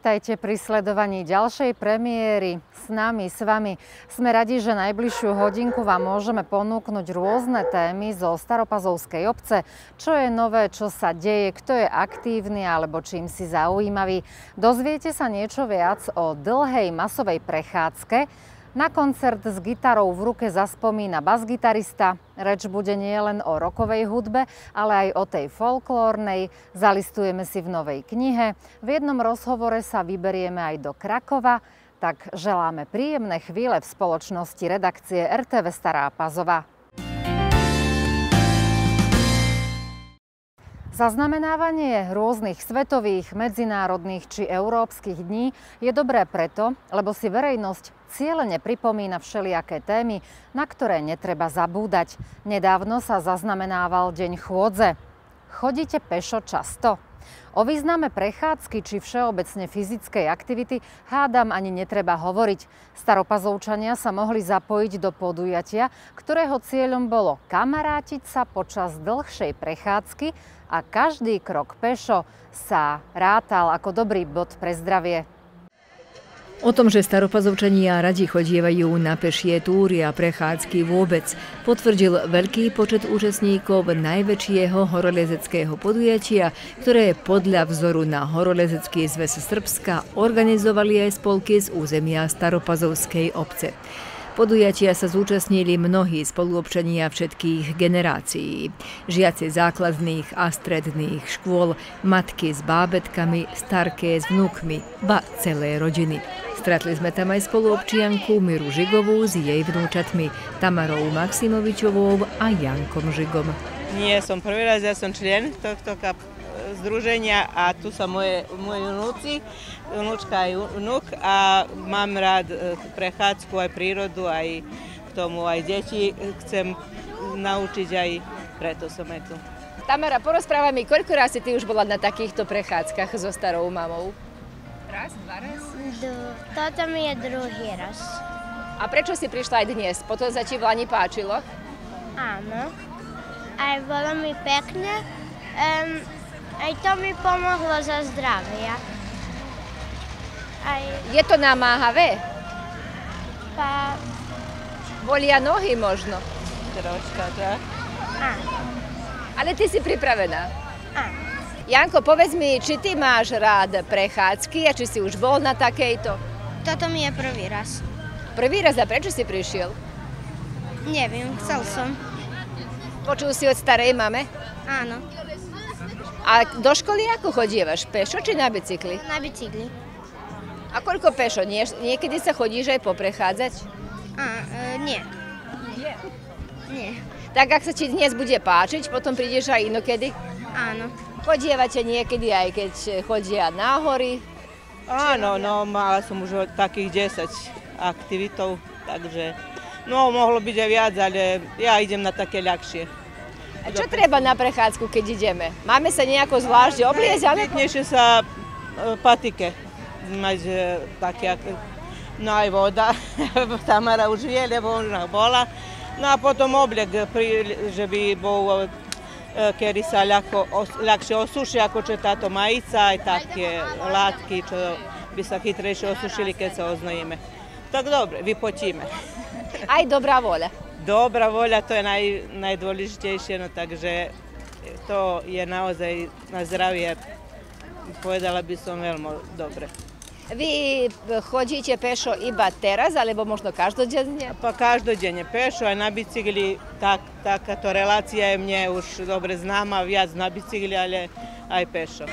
vítajte pri sledovaní ďalšej premiéry s nami, s vami. Sme radi, že najbližšiu hodinku vám môžeme ponúknuť rôzne témy zo Staropazovskej obce. Čo je nové, čo sa deje, kto je aktívny alebo čím si zaujímavý. Dozviete sa niečo viac o dlhej masovej prechádzke, na koncert s gitarou v ruke zaspomína basgitarista. Reč bude nie len o rokovej hudbe, ale aj o tej folklórnej. Zalistujeme si v novej knihe. V jednom rozhovore sa vyberieme aj do Krakova. Tak želáme príjemné chvíle v spoločnosti redakcie RTV Stará Pazova. Zaznamenávanie rôznych svetových, medzinárodných či európskych dní je dobré preto, lebo si verejnosť cieľene pripomína všelijaké témy, na ktoré netreba zabúdať. Nedávno sa zaznamenával Deň chôdze. Chodíte pešo často? O význame prechádzky či všeobecne fyzickej aktivity hádam ani netreba hovoriť. Staropazovčania sa mohli zapojiť do podujatia, ktorého cieľom bolo kamarátiť sa počas dlhšej prechádzky a každý krok pešo sa rátal ako dobrý bod pre zdravie. O tom, že staropazovčania radi chodievajú na pešie túry a prechádzky vôbec, potvrdil veľký počet účastníkov najväčšieho horolezeckého podujatia, ktoré podľa vzoru na Horolezecký zväz Srbska organizovali aj spolky z územia staropazovskej obce. Podujatia sa zúčastnili mnohí spoluobčania všetkých generácií. Žiaci základných a stredných škôl, matky s bábetkami, starké s vnúkmi, ba celé rodiny. Stretli sme tam aj spoluobčianku Miru Žigovú s jej vnúčatmi, Tamarou Maximovičovou a Jankom Žigom. Nie, som prvý raz, ja som člen tohto združenia a tu sa moje, moji vnúci, vnúčka aj vnúk a mám rád e, prechádzku, aj prírodu, aj k tomu aj deti chcem naučiť aj preto som aj tu. Tamara, porozprávaj mi, koľko raz si ty už bola na takýchto prechádzkach so starou mamou? Raz, dva raz. Toto mi je druhý raz. A prečo si prišla aj dnes? Potom sa ti v Lani páčilo? Áno. Aj bolo mi pekne. Um, aj to mi pomohlo za zdravie. Aj... Je to namáhavé? Pa... Bolia nohy možno? Troška, tak? Áno. Ale ty si pripravená? Áno. Janko, povedz mi, či ty máš rád prechádzky a či si už bol na takejto? Toto mi je prvý raz. Prvý raz a prečo si prišiel? Neviem, chcel som. Počul si od starej mame? Áno. A do školy ako chodívaš? Pešo či na bicykli? Na bicykli. A koľko pešo? Nie, niekedy sa chodíš aj poprechádzať? A, e, nie. Nie? Nie. Tak ak sa ti dnes bude páčiť, potom prídeš aj inokedy? Áno. Chodievate niekedy aj keď chodia na hory? Áno, no mala som už takých 10 aktivitov, takže no mohlo byť aj viac, ale ja idem na také ľahšie. A čo treba na prechádzku, keď ideme? Máme sa nejako zvlášť obliezť? Ale... Najpeknejšie sa e, patike, mať e, také, no aj voda, Tamara už vie, lebo už bola. No a potom obliek, že by bol E, kedy sa ľahko, ľahšie osuší, ako čo táto majica, aj také látky, čo by sa chytrejšie osušili, keď sa oznojíme. Tak dobre, vypotíme. Aj dobrá voľa. Dobrá voľa, to je naj, najdôležitejšie, no takže to je naozaj na zdravie, povedala by som veľmi dobre. Vy chodíte pešo iba teraz, alebo možno každodenne? Pa každodenne pešo, aj na bicykli. tak, takáto relácia je mne už dobre známa, viac na bicykli, ale aj pešo.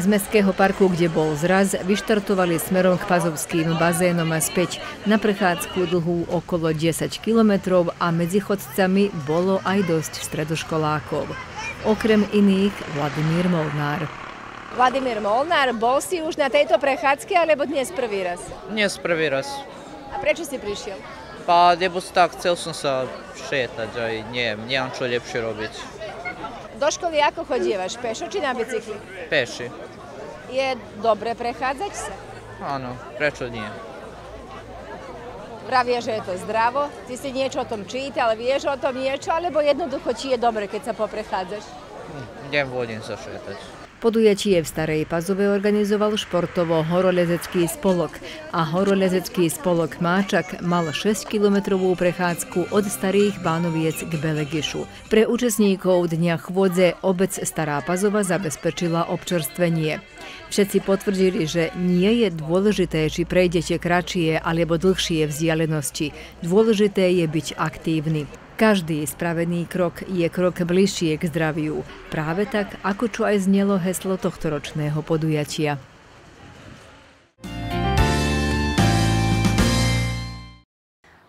Z mestského parku, kde bol zraz, vyštartovali smerom k Pazovským bazénom a späť na prechádzku dlhú okolo 10 kilometrov a medzi chodcami bolo aj dosť stredoškolákov. Okrem iných Vladimír Molnár. Vladimír Molnár, bol si už na tejto prechádzke alebo dnes prvý raz? Dnes prvý raz. A prečo si prišiel? Pa, lebo tak, chcel som sa šetať aj nie, nemám čo lepšie robiť. Do školy ako chodívaš, pešo či na bicykli? Peši. Je dobre prechádzať sa? Áno, prečo nie? Vravia, že je to zdravo, ty si niečo o tom číta, ale vieš o tom niečo, alebo jednoducho či je dobre, keď sa poprechádzaš? Hm, Idem vodím sa šetať. Podujatie v Starej Pazove organizoval športovo-horolezecký spolok a horolezecký spolok Máčak mal 6-kilometrovú prechádzku od Starých Bánoviec k Belegišu. Pre účastníkov Dňa chvôdze obec Stará Pazova zabezpečila občerstvenie. Všetci potvrdili, že nie je dôležité, či prejdete kratšie alebo dlhšie vzdialenosti. Dôležité je byť aktívny. Každý spravený krok je krok bližšie k zdraviu, práve tak, ako čo aj znelo heslo ročného podujatia.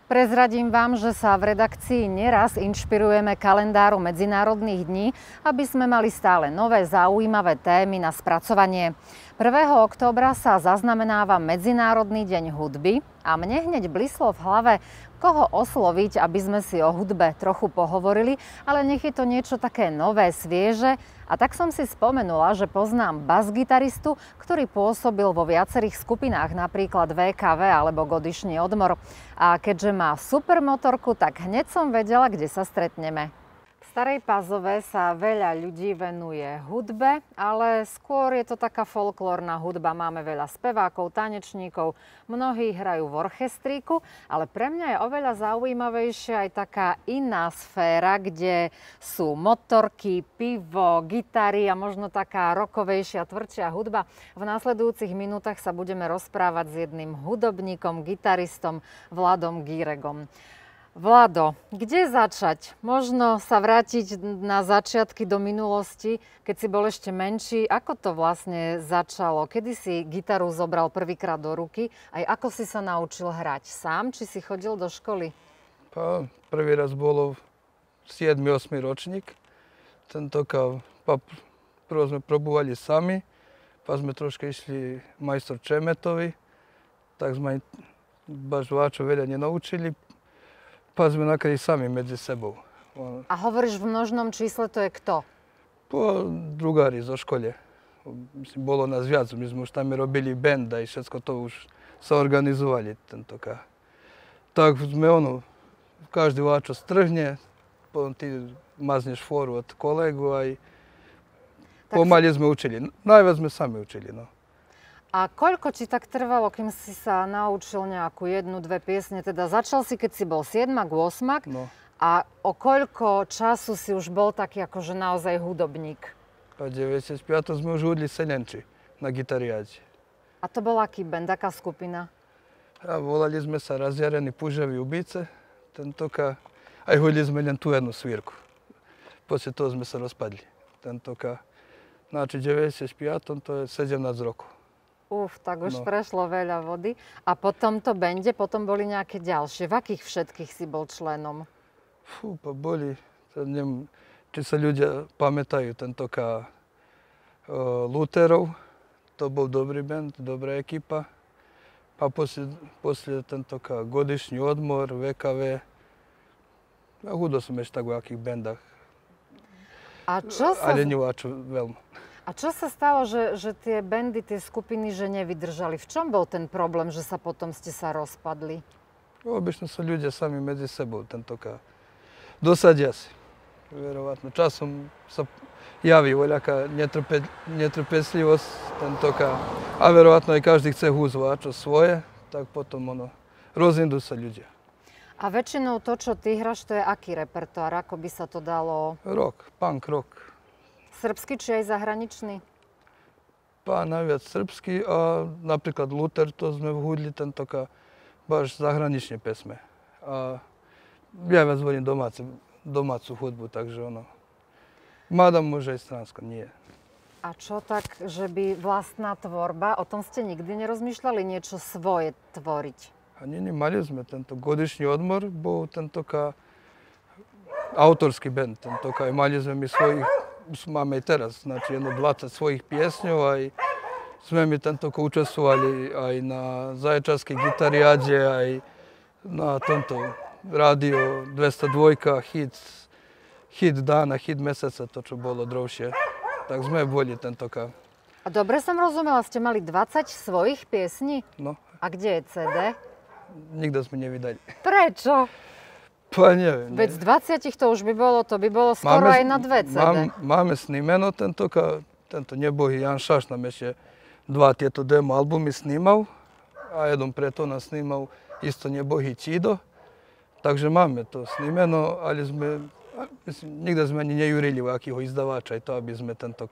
Prezradím vám, že sa v redakcii neraz inšpirujeme kalendáru medzinárodných dní, aby sme mali stále nové zaujímavé témy na spracovanie. 1. októbra sa zaznamenáva Medzinárodný deň hudby a mne hneď blislo v hlave, koho osloviť, aby sme si o hudbe trochu pohovorili, ale nech je to niečo také nové, svieže. A tak som si spomenula, že poznám bas gitaristu, ktorý pôsobil vo viacerých skupinách, napríklad VKV alebo Godišný odmor. A keďže má super motorku, tak hneď som vedela, kde sa stretneme. Starej Pazove sa veľa ľudí venuje hudbe, ale skôr je to taká folklórna hudba. Máme veľa spevákov, tanečníkov, mnohí hrajú v orchestríku, ale pre mňa je oveľa zaujímavejšia aj taká iná sféra, kde sú motorky, pivo, gitary a možno taká rokovejšia, tvrdšia hudba. V následujúcich minútach sa budeme rozprávať s jedným hudobníkom, gitaristom Vladom Gíregom. Vlado, kde začať? Možno sa vrátiť na začiatky do minulosti, keď si bol ešte menší. Ako to vlastne začalo? Kedy si gitaru zobral prvýkrát do ruky? Aj ako si sa naučil hrať? Sám, či si chodil do školy? prvý raz bolo 7-8 ročník. Tentokrát prvo sme probúvali sami, pa sme troška išli majstor Čemetovi, tak sme baš vačo veľa nenaučili, pa sme nakedy no, sami medzi sebou. A hovoríš v množnom čísle, to je kto? Po drugari zo škole. Mislim, bolo nas viac, mi smo už tam robili benda i všetko to už sa organizovali. Tento ka. Tak sme ono, každý vačo strhne, potom ti mazneš foru od kolegu, a i pomali sme učili. Najviac sme sami učili. No. A koľko ti tak trvalo, kým si sa naučil nejakú jednu, dve piesne? Teda začal si, keď si bol siedmak, osmak. No. A o koľko času si už bol taký akože naozaj hudobník? V 95. sme už hudli senenči na gitariáte. A to bola aký band, aká skupina? A volali sme sa Razjarení puževi ubice. Tentoka, aj hudli sme len tú jednu svirku. Poslije toho sme sa rozpadli. Tentoka, znači no 95. to je 17 rokov. Uf, tak už no. prešlo veľa vody. A po tomto bende, potom boli nejaké ďalšie. V akých všetkých si bol členom? Fú, po boli. Neviem, či sa ľudia pamätajú, tentoká e, eh, Lutherov. to bol dobrý band, dobrá ekipa. A posle, posle tentoká godišný odmor, VKV. A hudol som ešte tak v akých bendách. A čo sa... Ale neváču veľmi. A čo sa stalo, že, že tie bandy, tie skupiny, že nevydržali? V čom bol ten problém, že sa potom ste sa rozpadli? No, obično ľudia sami medzi sebou tentokrát. dosadia si. Verovatno. Časom sa javí voľaká netrpe, netrpesljivost tentokrát. A verovatno aj každý chce čo svoje, tak potom ono, rozindú sa ľudia. A väčšinou to, čo ty hráš, to je aký repertoár? Ako by sa to dalo? Rock, punk rock. Srbský či aj zahraničný? Pa najviac srbský a napríklad Luther, to sme v Hudli, ten taká baš zahraničné pesme. A ja viac volím domácu, domácu hudbu, takže ono. Mádam môže aj stránsko, nie. A čo tak, že by vlastná tvorba, o tom ste nikdy nerozmýšľali niečo svoje tvoriť? A nie, nemali sme tento godišný odmor, bol tento ka autorski band, tento ka imali sme my svojich mamy teraz, znači, jedno 20 svojich piesňov a sme mi tam toko učestvovali aj na zaječarskej gitariade, aj na tomto radio 202, hit, hit dana, hit meseca, to čo bolo drovšie. Tak sme boli tento kav. A dobre som rozumela, ste mali 20 svojich piesní? No. A kde je CD? Nikto sme nevydali. Prečo? Pa neviem. Veď z 20 to už by bolo, to by bolo skoro máme, aj na dve CD. Mám, máme snimeno tento, tento nebohý Jan Šaš nám ešte dva tieto demo albumy snímal a jednom preto nás snímal isto nebohý Čido. Takže máme to snimeno, ale sme, myslím, nikde sme ani nejurili, akýho izdavača je to, aby sme tento,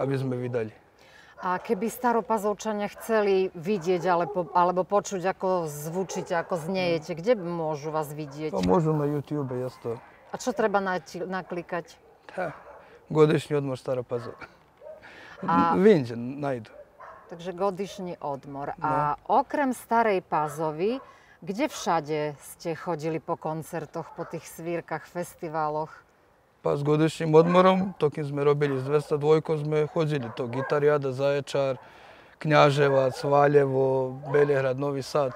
aby sme vydali. A keby staropazovčania chceli vidieť alebo, alebo počuť, ako zvučíte, ako znejete, kde môžu vás vidieť? To môžu na YouTube, jasno. A čo treba naklikať? Ha, godišný odmor staropazov. A... Vinde, najdu. Takže godišný odmor. No. A okrem Starej Pazovy, kde všade ste chodili po koncertoch, po tých svírkach, festivaloch? Pa s godišnjim odmorom, tokim smo robili s 202 dvojkom, smo hođili to gitar, jada, zaječar, knjaževac, Valjevo, Beljehrad, Novi Sad.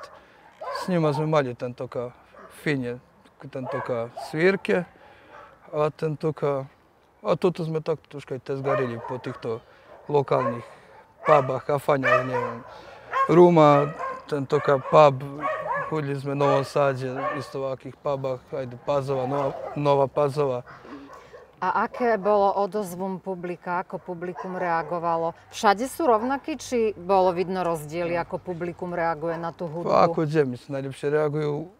S njima smo imali ten toka finje, ten toka svirke, a ten toka... A tu to smo tako tuškaj tezgarili po tih to lokalnih paba, kafanja, ne vem, ruma, ten toka pub, hodili smo Novo Sadje, isto ovakih pubah, ajde, Pazova, Nova, Nova Pazova. A aké bolo odozvom publika, ako publikum reagovalo? Všade sú rovnakí, či bolo vidno rozdiely, no. ako publikum reaguje na tú hudbu? ako kde, myslím, najlepšie reagujú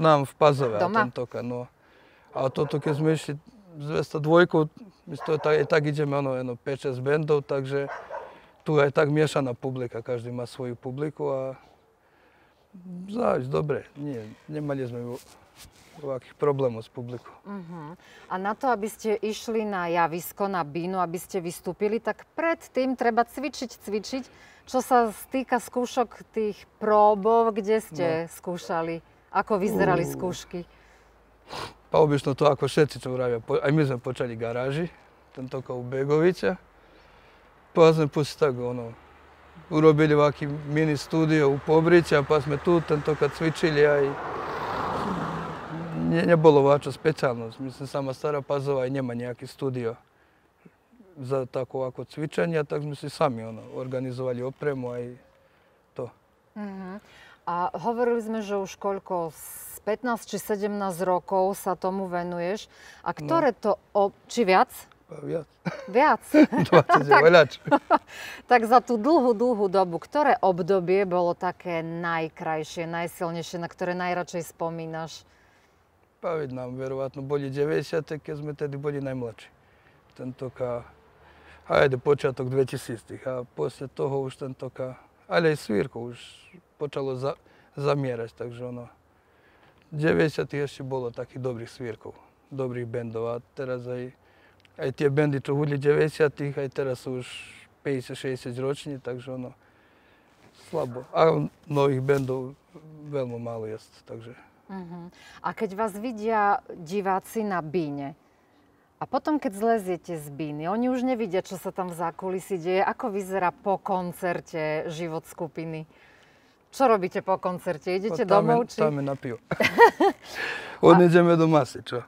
nám v Pazove. Doma? Toka, no. A toto, keď sme išli s 202, my to tak, tak ideme, ono, eno, 5-6 bandov, takže tu je tak miešaná publika, každý má svoju publiku a závisť, dobre, nie, nemali sme akých problémov s publikom. Mhm. Uh-huh. A na to, aby ste išli na javisko, na bínu, aby ste vystúpili, tak predtým treba cvičiť, cvičiť. Čo sa týka skúšok tých próbov, kde ste no. skúšali? Ako vyzerali uh. skúšky? Pa obično to ako všetci čo vravia. Aj my sme počali garáži, tento kao u Begovića. Pa sme pusti tak ono, urobili ovaki mini studio u a pa sme tu tento cvičili, aj не було багато спеціально. Місля sama стара пазова і нема ніяких studio Za tako ovako cvičenja, tak sme si sami ono, organizovali opremu a i to. Uh-huh. A hovorili sme, že už koľko, z 15 či 17 rokov sa tomu venuješ. A no. ktoré no. to, o, či viac? viac. Viac? 20 tak, veľač. tak za tú dlhú, dlhú dobu, ktoré obdobie bolo také najkrajšie, najsilnejšie, na ktoré najradšej spomínaš? Pamiętam, vjerojatno bolji 90. kad smo tedy bolji najmlađi. Tento ka, ajde, početok 2000. A poslije toga už tento ka, ali i svirko už počalo za, zamjerati, takže ono, 90. još je bilo takih dobrih svirkov, dobrih bendova, a teraz aj, aj tie bendy, čo hudli 90. aj teraz sú už 50-60 roční, takže ono, slabo. A nových bendov veľmi málo jest, takže Uh-huh. A keď vás vidia diváci na bíne, a potom, keď zleziete z bíny, oni už nevidia, čo sa tam v zákulisí deje. Ako vyzerá po koncerte život skupiny? Čo robíte po koncerte? Idete po, domov? či... Tam je na pivo. Odnejdeme a... do masy, čo?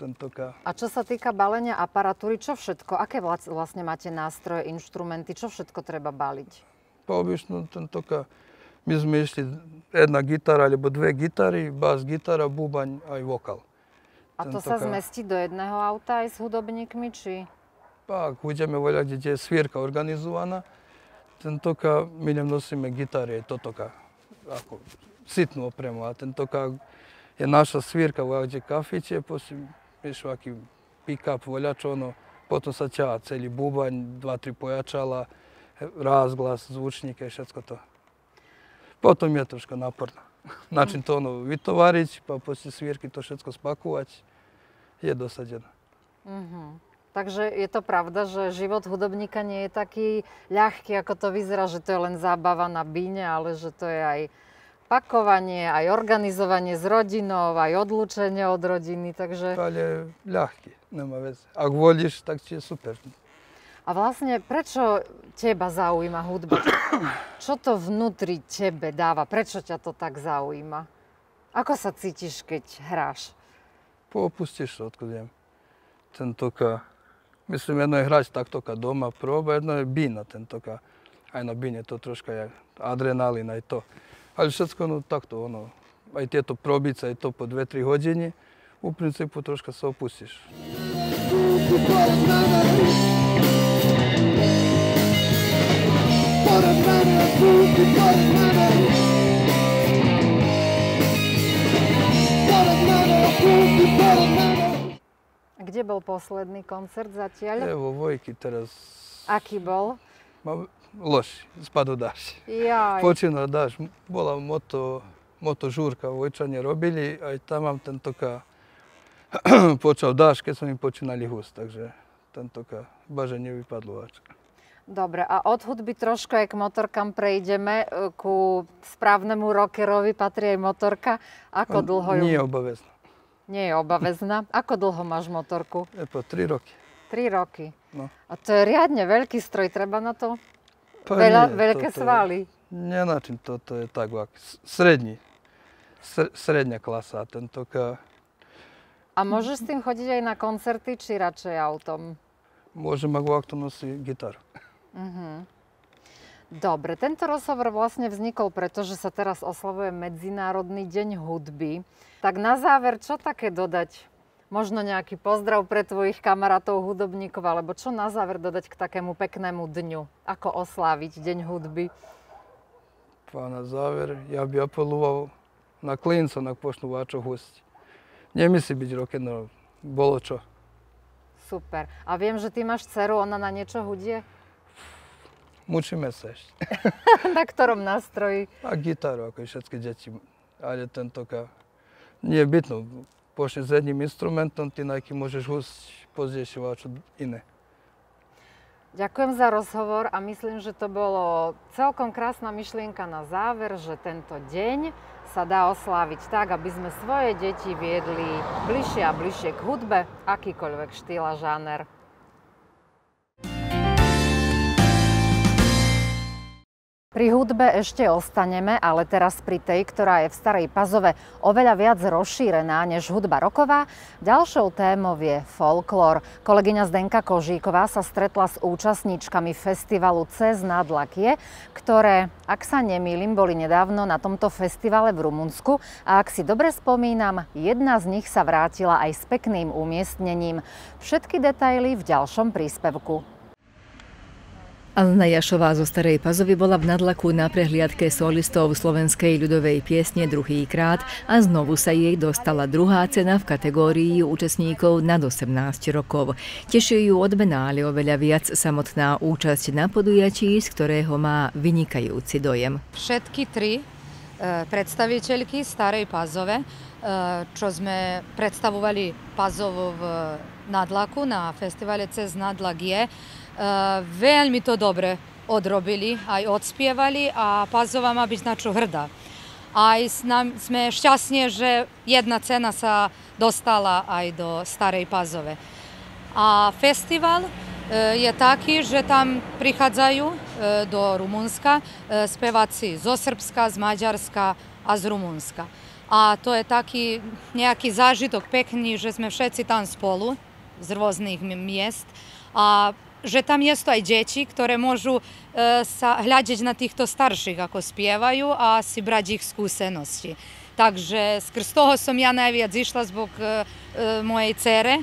Tentoká. A čo sa týka balenia aparatúry, čo všetko? Aké vlastne máte nástroje, inštrumenty? Čo všetko treba baliť? Po obično tentoká mi sme išli jedna gitara alebo dve gitary, bas gitara, bubaň aj vokal. A to sa zmestí do jedného auta aj s hudobníkmi, či? Pa, ak budeme voľať, kde je svírka organizovaná, tentoka my nem nosíme gitare, totoka, ako sitnú opremu, a tentoka je naša svírka, voľať, kde kafiče, posím, vieš, aký pick-up, voľač, ono, potom sa ťa celý bubaň, dva, tri pojačala, rázglas, zvučníky, všetko to. Потім є трошки напорно. Значить, то ну, відтоварити, після to všetko швидко je Є досить. Угу. Takže je to pravda, že život hudobníka nie je taký ľahký, ako to vyzerá, že to je len zábava na bíne, ale že to je aj pakovanie, aj organizovanie s rodinou, aj odlučenie od rodiny, takže... To je ľahký, nemá vec. Ak volíš, tak ti je super. A vlastne prečo teba zaujíma hudba? Čo to vnútri tebe dáva? Prečo ťa to tak zaujíma? Ako sa cítiš, keď hráš? Popustíš sa, odkud viem. Ten toka... Mislim, jedno je hrať tak toka doma proba, jedno je bina ten toka. Aj na bine to troška je adrenalín, aj to. Ale všetko no takto ono, aj tieto probica aj to po 2-3 hodiny, v princípu troška sa opustíš. se opustiš. Kde bol posledný koncert zatiaľ? Je vo Vojky teraz. Aký bol? lož, spadol dáš. Počínal dáš. Bola moto, moto žurka, Vojčanie robili, aj tam mám tentoka počal dáš, keď som im počínali hus, takže tentoka baže nevypadlo. Ačka. Dobre, a od hudby trošku aj k motorkám prejdeme. E, ku správnemu rockerovi patrí aj motorka. Ako dlho ju... Nie je obavezná. Nie je obavezná. Ako dlho máš motorku? Je po tri roky. Tri roky. No. A to je riadne veľký stroj, treba na to pa veľa, nie, veľké toto svaly. Je, čím, toto je tak, srední. Sredňa klasa, tento ka... A môžeš s tým chodiť aj na koncerty, či radšej autom? Môžem, ako to nosí gitaru. Mm-hmm. Dobre, tento rozhovor vlastne vznikol, pretože sa teraz oslavuje Medzinárodný deň hudby. Tak na záver, čo také dodať? Možno nejaký pozdrav pre tvojich kamarátov hudobníkov, alebo čo na záver dodať k takému peknému dňu? Ako osláviť Deň hudby? Pa na záver, ja by apeloval na klinca, na počnú váčo hosť. Nemyslí byť rock'n'roll, bolo čo. Super. A viem, že ty máš dceru, ona na niečo hudie? Musíme sa ešte. na ktorom nástroji? A gitaru, ako všetky deti. Ale Nie je bytno. Počneš s jedným instrumentom, na aký môžeš húsť čo iné. Ďakujem za rozhovor a myslím, že to bolo celkom krásna myšlienka na záver, že tento deň sa dá osláviť tak, aby sme svoje deti viedli bližšie a bližšie k hudbe, akýkoľvek štýl a žáner. Pri hudbe ešte ostaneme, ale teraz pri tej, ktorá je v Starej Pazove oveľa viac rozšírená než hudba roková. Ďalšou témou je folklór. Kolegyňa Zdenka Kožíková sa stretla s účastníčkami festivalu Cez nadlakie, ktoré, ak sa nemýlim, boli nedávno na tomto festivale v Rumunsku a ak si dobre spomínam, jedna z nich sa vrátila aj s pekným umiestnením. Všetky detaily v ďalšom príspevku. Anna Jašová zo Starej Pazovy bola v nadlaku na prehliadke solistov slovenskej ľudovej piesne druhý krát a znovu sa jej dostala druhá cena v kategórii účastníkov nad 18 rokov. Teší ju odmena, ale oveľa viac samotná účasť na podujatí, z ktorého má vynikajúci dojem. Všetky tri e, predstaviteľky Starej Pazove, e, čo sme predstavovali Pazovo v nadlaku na festivale cez nadlak je, Eh, veľmi to dobre odrobili, aj odspievali a Pazova má byť značo hrda. Aj sme šťastne, že jedna cena sa dostala aj do Starej Pazove. A festival eh, je taký, že tam prichádzajú eh, do Rumunska speváci zo Srbska, z Maďarska a z Rumunska. A to je taký nejaký zážitok pekný, že sme všetci tam spolu z rôznych miest a že tam jesto aj deti, ktoré môžu e, sa, hľadiť na týchto starších ako spievajú a si brať ich skúsenosti. Takže skrz toho som ja najviac išla zbog e, e, mojej cere,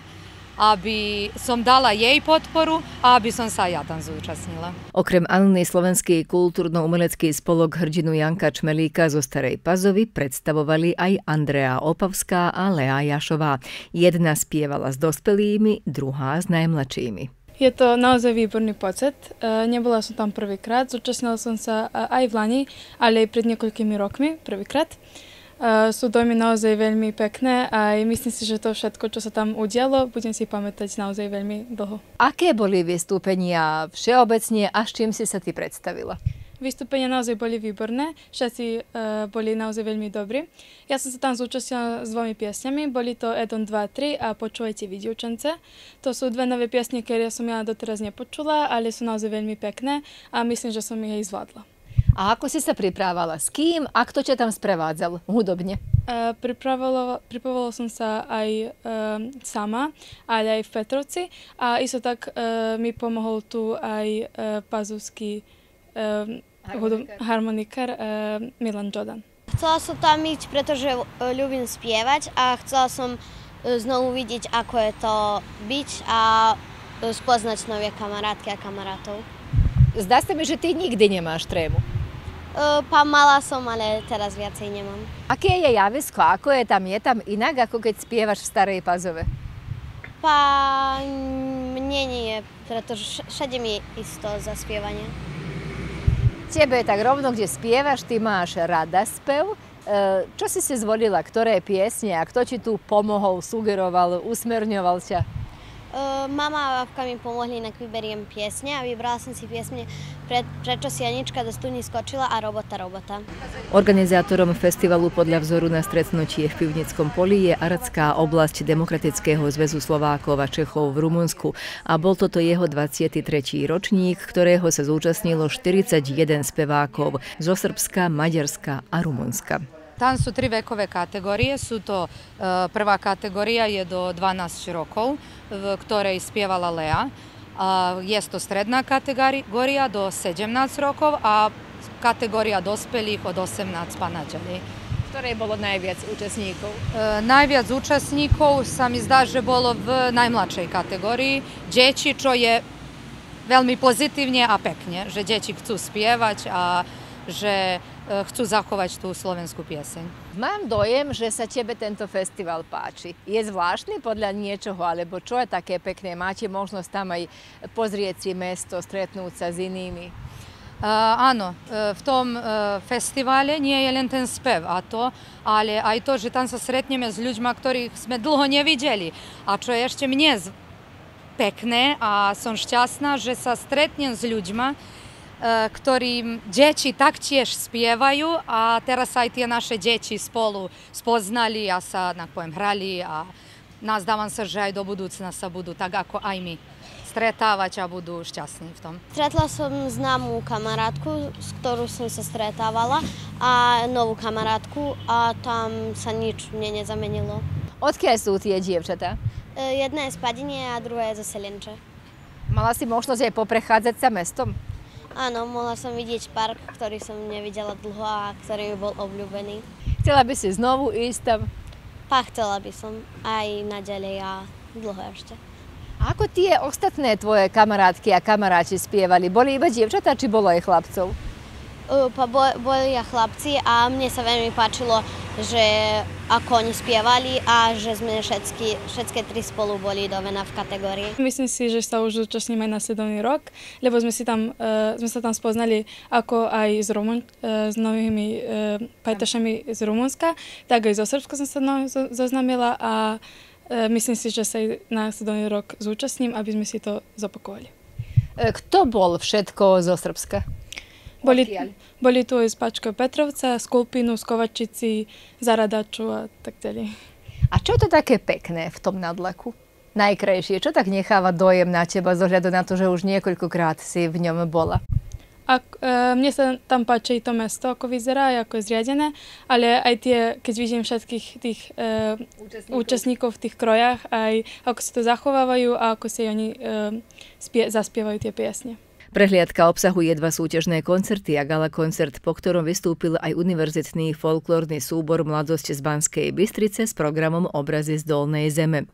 aby som dala jej podporu a aby som sa ja tam zúčastnila. Okrem Anny Slovenský kultúrno-umelecký spolok hrdinu Janka Čmelíka zo Starej Pazovy predstavovali aj Andrea Opavská a Lea Jašová. Jedna spievala s dospelými, druhá s najmladšími. Je to naozaj výborný pocit. E, nebola som tam prvýkrát, zúčastnila som sa e, aj v Lani, ale aj pred niekoľkými rokmi prvýkrát. E, sú domy naozaj veľmi pekné a myslím si, že to všetko, čo sa tam udialo, budem si pamätať naozaj veľmi dlho. Aké boli vystúpenia všeobecne a s čím si sa ty predstavila? Vystúpenia naozaj boli výborné, všetci uh, boli naozaj veľmi dobrí. Ja som sa tam zúčastnila s dvomi piesňami, boli to Edon 2, 3 a Počúvajte vy, dievčence. To sú dve nové piesne, ktoré som ja doteraz nepočula, ale sú naozaj veľmi pekné a myslím, že som ich aj zvládla. A ako si sa pripravala? S kým a kto ťa tam sprevádzal hudobne? E, pripravovala som sa aj uh, sama, ale aj v Petrovci. A isto tak uh, mi pomohol tu aj uh, pazúsky Harmonikár. Harmonikár uh, eh, Milan Jordan. Chcela som tam ísť, pretože eh, ľúbim spievať a chcela som eh, znovu vidieť, ako je to byť a spoznať nové kamarátky a kamarátov. Zdá sa mi, že ty nikdy nemáš trému. Pán mala som, ale teraz viacej nemám. Aké je javisko? Ako je tam? Je tam inak, ako keď spievaš v Starej Pazove? Pa mne nie, pretože všade mi je isto za spievanie. Tebe je tak rovno, kde spievaš, ty máš rada spev. E, čo si si zvolila, ktoré piesne a kto ti tu pomohol, sugeroval, usmerňoval ťa? E, mama a Babka mi pomohli inak vyberiem piesne a vybrala som si piesne Prečo si Janička do studni skočila a Robota, robota. Organizátorom festivalu podľa vzoru na stretnutie v Pivnickom poli je Aradská oblasť Demokratického zväzu Slovákov a Čechov v Rumunsku a bol toto jeho 23. ročník, ktorého sa zúčastnilo 41 spevákov zo Srbska, Maďarska a Rumunska. Tam su tri vekove kategorije, su to e, prva kategorija je do 12 rokov, ktorej ispjevala Lea. E, jest to sredna kategorija do 17 rokov, a kategorija dospelih od 18 pa nadalje. Ktoré bolo najviac účastníkov? E, najviac účastníkov sa mi zdá, že bolo v najmladšej kategórii. čo je veľmi pozitívne a pekne, že deti chcú spievať a že E, chcú zachovať tú slovenskú pieseň. Mám dojem, že sa tebe tento festival páči. Je zvláštny podľa niečoho, alebo čo je také pekné? Máte možnosť tam aj pozrieť si mesto, stretnúť sa s inými? Uh, áno, e, v tom uh, festivale nie je len ten spev a to, ale aj to, že tam sa stretneme s ľuďmi, ktorých sme dlho nevideli. A čo je ešte mne pekné a som šťastná, že sa stretnem s ľuďmi, Eh, ktorým deti taktiež spievajú a teraz aj tie naše deti spolu spoznali a sa na pojem hrali a nazdávam sa, že aj do budúcna sa budú tak ako aj my stretávať a budú šťastní v tom. Stretla som známú kamarátku, s ktorou som sa stretávala a novú kamarátku a tam sa nič mne nezamenilo. Odkiaľ sú tie dievčatá? Eh, Jedna je z Padine a druhá je zo Selinče. Mala si možnosť aj poprechádzať sa mestom? Áno, mohla som vidieť park, ktorý som nevidela dlho a ktorý bol obľúbený. Chcela by si znovu ísť tam? Pa, chcela by som aj naďalej a dlho ešte. A ako tie ostatné tvoje kamarátky a kamaráči spievali? Boli iba dievčatá, či bolo aj chlapcov? pa boli ja chlapci a mne sa veľmi páčilo, že ako oni spievali a že sme všetky, všetky tri spolu boli dovená v kategórii. Myslím si, že sa už zúčastníme aj nasledovný rok, lebo sme, si tam, uh, sme sa tam spoznali ako aj s, Rumun, uh, s novými uh, pajtašami z Rumunska, tak aj zo Srbska som sa zoznamila a uh, myslím si, že sa aj nasledovný rok zúčastním, aby sme si to zopakovali. Kto bol všetko zo Srbska? Boli, boli tu aj z Pačka Petrovca, z Kulpinu, z Kovačici, Zaradaču a tak ďalej. A čo je to také pekné v tom nadlaku? Najkrajšie, čo tak necháva dojem na teba, z ohľadu na to, že už niekoľkokrát si v ňom bola? A, e, mne sa tam páči to mesto, ako vyzerá, ako je zriadené, ale aj tie, keď vidím všetkých tých e, účastníkov. účastníkov v tých krojach, aj ako sa to zachovávajú a ako si oni e, spie- zaspievajú tie piesne. Prehliadka obsahuje dva súťažné koncerty a gala koncert, po ktorom vystúpil aj univerzitný folklórny súbor Mladosť z Banskej Bystrice s programom Obrazy z Dolnej zeme.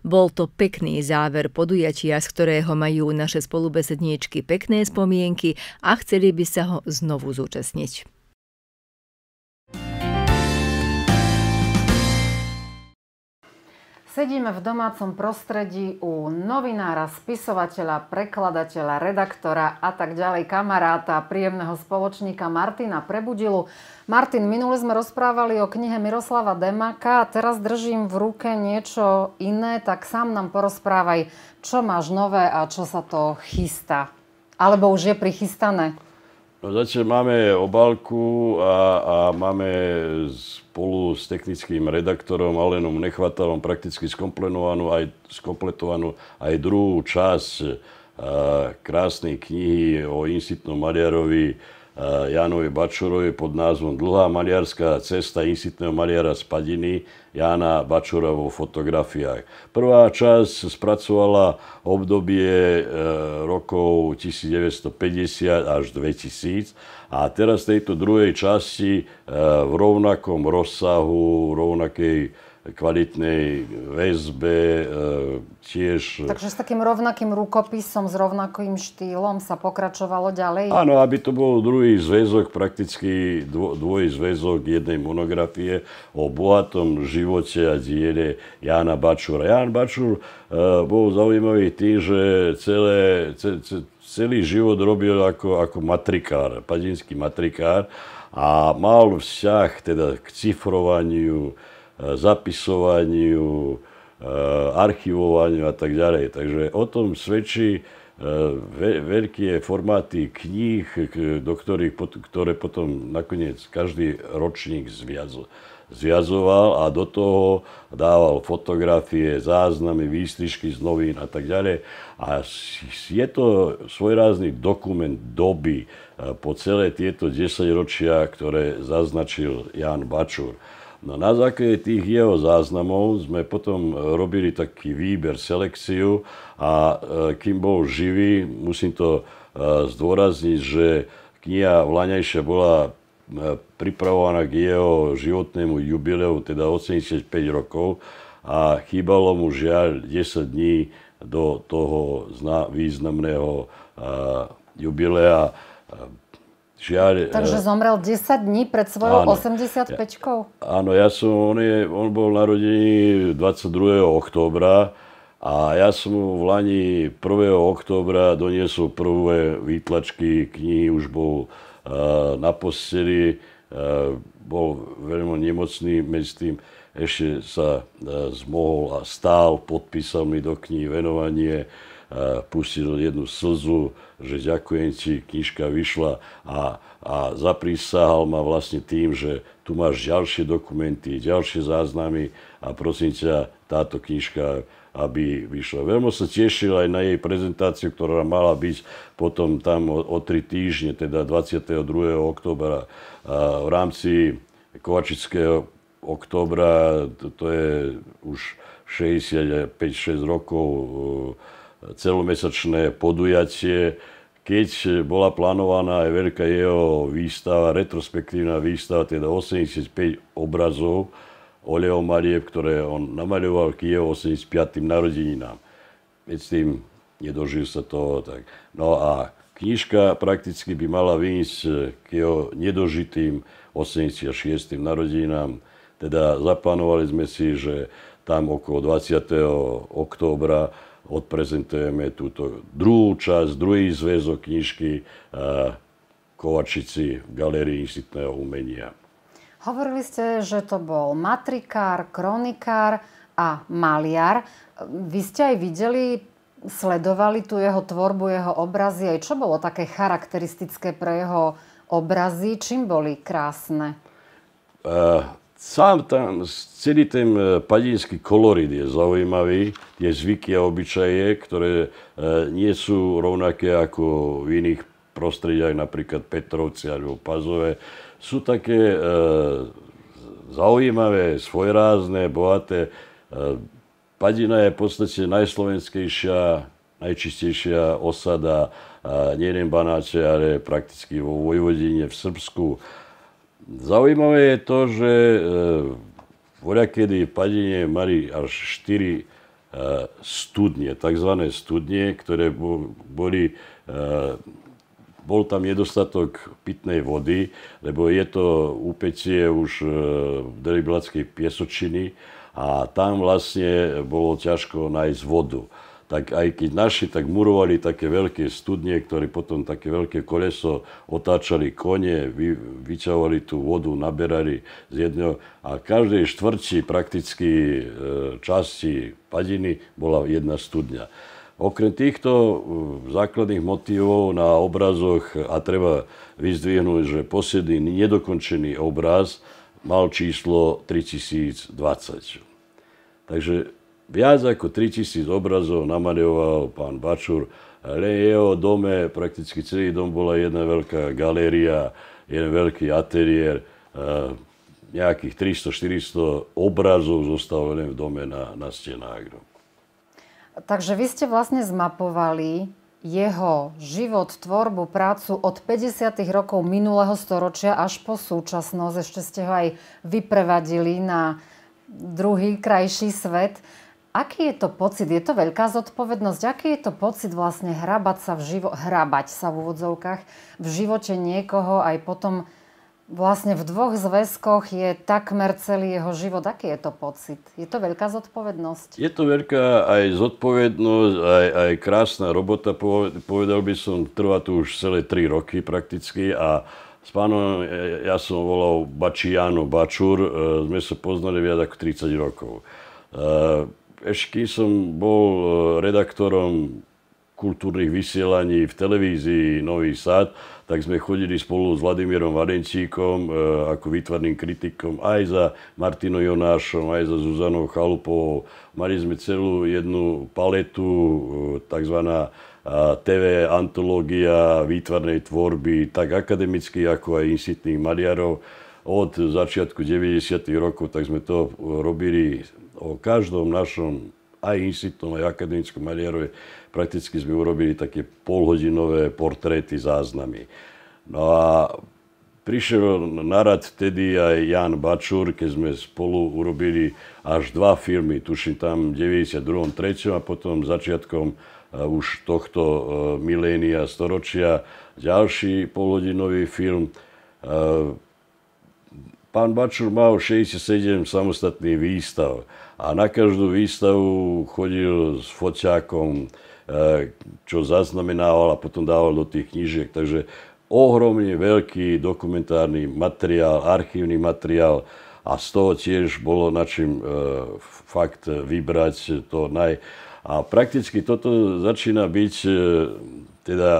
Bol to pekný záver podujatia, z ktorého majú naše spolubesedníčky pekné spomienky a chceli by sa ho znovu zúčastniť. Sedíme v domácom prostredí u novinára, spisovateľa, prekladateľa, redaktora a tak ďalej, kamaráta, príjemného spoločníka Martina Prebudilu. Martin, minule sme rozprávali o knihe Miroslava Demaka a teraz držím v ruke niečo iné, tak sám nám porozprávaj, čo máš nové a čo sa to chystá. Alebo už je prichystané. No zatiaľ máme obálku a, a máme spolu s technickým redaktorom Alenom Nechvatalom prakticky skompletovanú aj, skompletovanú aj druhú časť krásnej knihy o Insitnom Maďarovi Jánovi Bačurovi pod názvom Dlhá maďarská cesta insitného maliara Spadiny Jána Bačura vo fotografiách. Prvá časť spracovala obdobie e, rokov 1950 až 2000 a teraz v tejto druhej časti e, v rovnakom rozsahu, v rovnakej kvalitnej väzbe, e, tiež... E, Takže s takým rovnakým rukopisom, s rovnakým štýlom sa pokračovalo ďalej? Áno, aby to bol druhý zväzok, prakticky dvo, dvoj zväzok jednej monografie o bohatom živote a diele Jána Bačura. Ján Bačur e, bol zaujímavý tým, že celé, ce, ce, celý život robil ako, ako matrikár, padinský matrikár a mal vzťah teda k cifrovaniu, zapisovaniu, eh, archivovaniu a tak ďalej. Takže o tom svedčí eh, veľké formáty kníh, do ktorých, ktoré potom nakoniec každý ročník zviazol zviazoval a do toho dával fotografie, záznamy, výstrižky z novín a tak ďalej. A je to svojrázny dokument doby eh, po celé tieto 10 ročia, ktoré zaznačil Jan Bačur. No na základe tých jeho záznamov sme potom robili taký výber, selekciu a e, kým bol živý, musím to e, zdôrazniť, že kniha Vlaňajšia bola e, pripravovaná k jeho životnému jubileu, teda 85 rokov a chýbalo mu žiaľ 10 dní do toho významného jubilea. Žiaľ, e, Takže zomrel 10 dní pred svojou 85-kou? Áno, ja som, on, je, on bol narodený 22. októbra a ja som mu v Lani 1. októbra doniesol prvé výtlačky knihy, už bol uh, na posteli, uh, bol veľmi nemocný, medzi tým ešte sa uh, zmohol a stál, podpísal mi do knihy venovanie, pustil jednu slzu, že ďakujem ti, knižka vyšla a, a zaprísahal ma vlastne tým, že tu máš ďalšie dokumenty, ďalšie záznamy a prosím ťa, táto knižka aby vyšla. Veľmi sa tešil aj na jej prezentáciu, ktorá mala byť potom tam o, o tri týždne, teda 22. oktobra v rámci Kovačického oktobra, to, to je už 65-6 rokov celomesačné podujatie, keď bola plánovaná aj veľká jeho výstava, retrospektívna výstava, teda 85 obrazov Leo Mariev, ktoré on namaľoval k jeho 85. narodeninám. s tým nedožil sa toho. Tak. No a knižka prakticky by mala výjsť k jeho nedožitým 86. narodeninám. Teda zaplánovali sme si, že tam okolo 20. októbra odprezentujeme túto druhú časť, druhý zväzok knižky eh, Kovačici v galerii inštitného umenia. Hovorili ste, že to bol matrikár, kronikár a maliar. Vy ste aj videli, sledovali tú jeho tvorbu, jeho obrazy. Aj čo bolo také charakteristické pre jeho obrazy? Čím boli krásne? Uh, Sám tam, celý ten e, padinský kolorit je zaujímavý, tie zvyky a obyčaje, ktoré e, nie sú rovnaké ako v iných prostrediach, napríklad Petrovci alebo Pazove, sú také e, zaujímavé, svojrázne, bohaté. Padina je v podstate najslovenskejšia, najčistejšia osada, e, nielen Banáče, ale prakticky vo Vojvodine, v Srbsku. Zaujímavé je to, že e, voľa kedy padine mali až 4 e, studne, tzv. studne, ktoré boli e, bol tam nedostatok pitnej vody, lebo je to úpecie už Deriblatskej piesočiny a tam vlastne bolo ťažko nájsť vodu tak aj keď naši tak murovali také veľké studnie, ktoré potom také veľké koleso otáčali kone, vy, vyťahovali tú vodu, naberali z jedného a každej štvrti prakticky e, časti padiny bola jedna studňa. Okrem týchto e, základných motivov na obrazoch, a treba vyzdvihnúť, že posledný nedokončený obraz mal číslo 3020. Takže Viac ako 3000 obrazov namaľoval pán Bačur, len jeho dome, prakticky celý dom bola jedna veľká galéria, jeden veľký ateliér, eh, nejakých 300-400 obrazov zostalo len v dome na, na stenách. No. Takže vy ste vlastne zmapovali jeho život, tvorbu, prácu od 50. rokov minulého storočia až po súčasnosť. Ešte ste ho aj vyprevadili na druhý krajší svet. Aký je to pocit? Je to veľká zodpovednosť? Aký je to pocit vlastne hrabať sa, v živo- hrabať sa v úvodzovkách v živote niekoho aj potom vlastne v dvoch zväzkoch je takmer celý jeho život. Aký je to pocit? Je to veľká zodpovednosť? Je to veľká aj zodpovednosť, aj, aj krásna robota. Povedal by som, trvá tu už celé 3 roky prakticky a s pánom, ja som volal Bačiano Bačur, e, sme sa poznali viac ako 30 rokov. E, ešte som bol e, redaktorom kultúrnych vysielaní v televízii Nový Sad, tak sme chodili spolu s Vladimírom Varenčíkom e, ako výtvarným kritikom aj za Martino Jonášom, aj za Zuzanou Chalupovou. Mali sme celú jednu paletu, e, tzv. TV antológia výtvarnej tvorby, tak akademických ako aj insitných maliarov od začiatku 90. rokov, tak sme to robili o každom našom aj institútnom, aj akademickom maliarovi prakticky sme urobili také polhodinové portréty, záznamy. No a prišiel na rad vtedy aj Jan Bačur, keď sme spolu urobili až dva filmy, tuším tam 92. 3. a potom začiatkom eh, už tohto eh, milénia, storočia ďalší polhodinový film eh, Pán Bačur mal 67 samostatných výstav a na každú výstavu chodil s foťákom, e, čo zaznamenával a potom dával do tých knížiek. Takže ohromne veľký dokumentárny materiál, archívny materiál a z toho tiež bolo na čím e, fakt vybrať to naj... A prakticky toto začína byť e, teda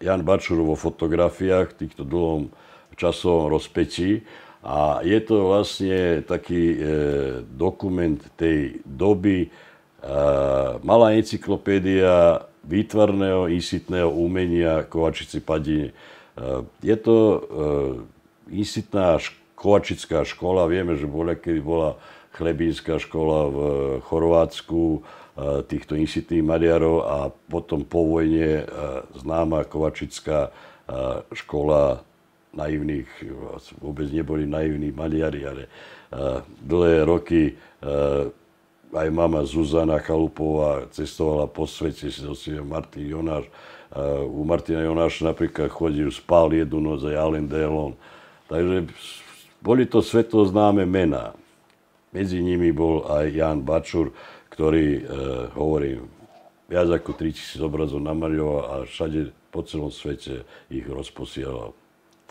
Jan Bačur vo fotografiách, týchto dlhom časovom rozpetí. A je to vlastne taký e, dokument tej doby, e, malá encyklopédia výtvarného insitného umenia Kovačici Padine. E, je to e, insitná kovačická škola, vieme, že bola, kedy bola chlebínska škola v Chorvátsku, e, týchto insitných Maďarov a potom po vojne e, známa kovačická e, škola naivných, vôbec neboli naivní maliari, ale eh, dlhé roky eh, aj mama Zuzana Chalupová cestovala po svete, Martin Jonáš. Eh, u Martina Jonáša napríklad chodil, spal jednu noc aj Alain Delon. Takže boli to svetoznáme mená. Medzi nimi bol aj Jan Bačur, ktorý, e, hovorím, viac ako 3000 obrazov namaľoval a všade po celom svete ich rozposielal.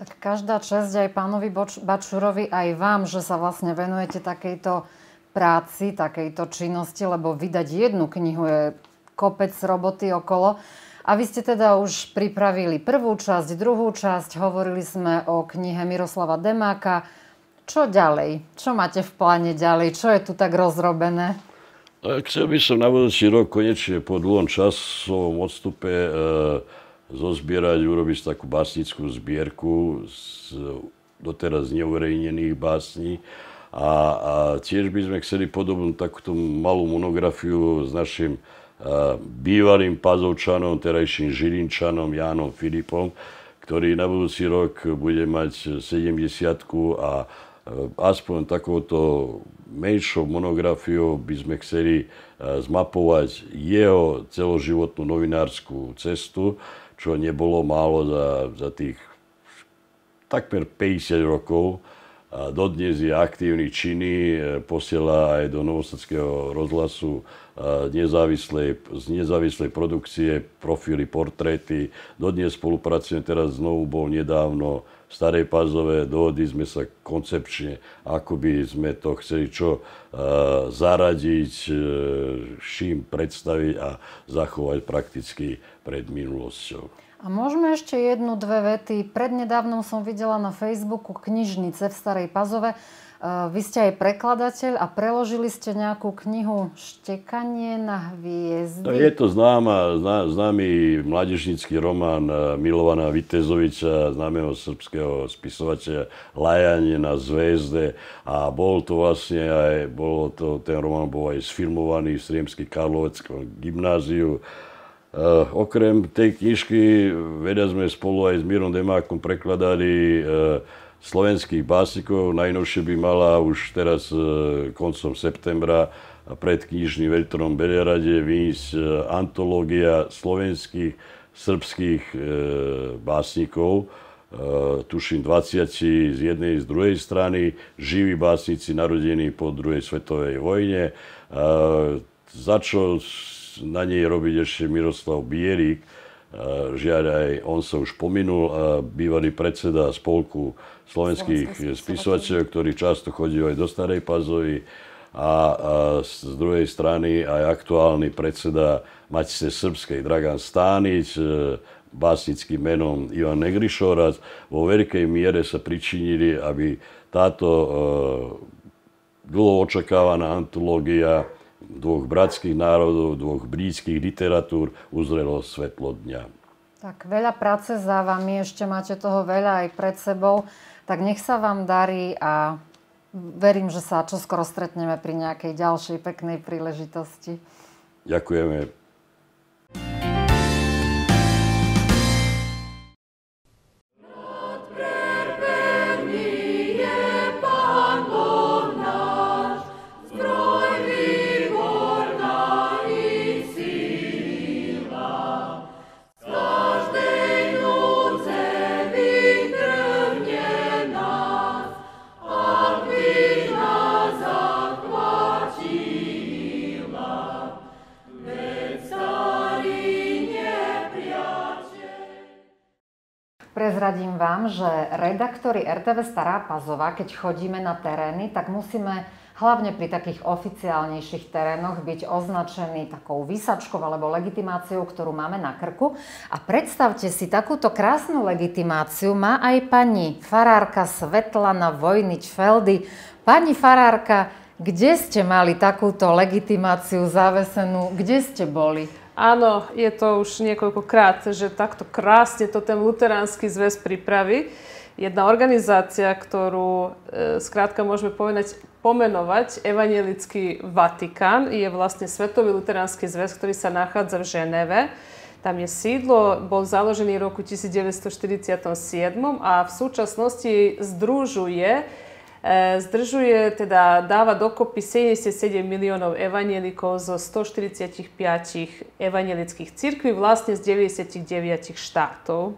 Tak každá čest aj pánovi Bačurovi, aj vám, že sa vlastne venujete takejto práci, takejto činnosti, lebo vydať jednu knihu je kopec roboty okolo. A vy ste teda už pripravili prvú časť, druhú časť, hovorili sme o knihe Miroslava Demáka. Čo ďalej? Čo máte v pláne ďalej? Čo je tu tak rozrobené? No, chcel by som na budúci rok konečne po dlhom časovom odstupe e, zozbierať, urobiť takú básnickú zbierku z doteraz neuverejnených básní. A, a tiež by sme chceli podobnú takúto malú monografiu s našim a, bývalým Pazovčanom, terajším Žilinčanom Jánom Filipom, ktorý na budúci rok bude mať 70 a e, aspoň takouto menšou monografiou by sme chceli e, zmapovať jeho celoživotnú novinárskú cestu čo nebolo málo za, za tých takmer 50 rokov. A dodnes je aktívny činy, e, posiela aj do novosadského rozhlasu e, nezávislej, z nezávislej produkcie profily, portréty. Dodnes spolupracujem, teraz znovu bol nedávno v Starej Pazove, dohodli sme sa koncepčne, ako by sme to chceli čo e, zaradiť, čím predstaviť a zachovať prakticky pred minulosťou. A môžeme ešte jednu, dve vety. Prednedávnom som videla na Facebooku knižnice v Starej Pazove. E, vy ste aj prekladateľ a preložili ste nejakú knihu Štekanie na hviezdy. No, je to známa, zná, známy mladežnícky román e, Milovaná Vitezoviča, známeho srbského spisovateľa Lajanie na zväzde. A bol to vlastne aj, bol to, ten román bol aj sfilmovaný v Sriemskej Karloveckej gymnáziu Uh, okrem tej knižky, veda sme spolu aj s Mírom Demákom prekladali uh, slovenských básnikov. Najnovšie by mala už teraz uh, koncom septembra pred knižným veľtrom Belerade vyjsť antológia slovenských, srbských básnikov. Tuším 20 z jednej z druhej strany, živí básnici narodení po druhej svetovej vojne. Za čo na nej robiť ešte Miroslav Bierik, e, žiaľ aj on sa už pominul, a bývalý predseda spolku slovenských spisovateľov, ktorý často chodí aj do Starej Pazovi. a, a z druhej strany aj aktuálny predseda Matice Srbskej Dragan Stánič, e, básnickým menom Ivan Negrišorac, vo veľkej miere sa pričinili, aby táto e, dlho očakávaná antológia dvoch bratských národov, dvoch blízkych literatúr uzrelo svetlo dňa. Tak veľa práce za vami, ešte máte toho veľa aj pred sebou. Tak nech sa vám darí a verím, že sa čoskoro stretneme pri nejakej ďalšej peknej príležitosti. Ďakujeme prezradím vám, že redaktori RTV Stará Pazova, keď chodíme na terény, tak musíme hlavne pri takých oficiálnejších terénoch byť označený takou vysačkou alebo legitimáciou, ktorú máme na krku. A predstavte si, takúto krásnu legitimáciu má aj pani farárka Svetlana Vojnič-Feldy. Pani farárka, kde ste mali takúto legitimáciu zavesenú? Kde ste boli? Áno, je to už niekoľkokrát, že takto krásne to ten luteránsky zväz pripraví. Jedna organizácia, ktorú e, skrátka môžeme povedať, pomenovať Evangelický Vatikán, je vlastne Svetový luteránsky zväz, ktorý sa nachádza v Ženeve. Tam je sídlo, bol založený v roku 1947 a v súčasnosti združuje E, zdržuje, teda dáva dokopy 77 miliónov evanielikov zo 145 evanielických církví vlastne z 99 štátov.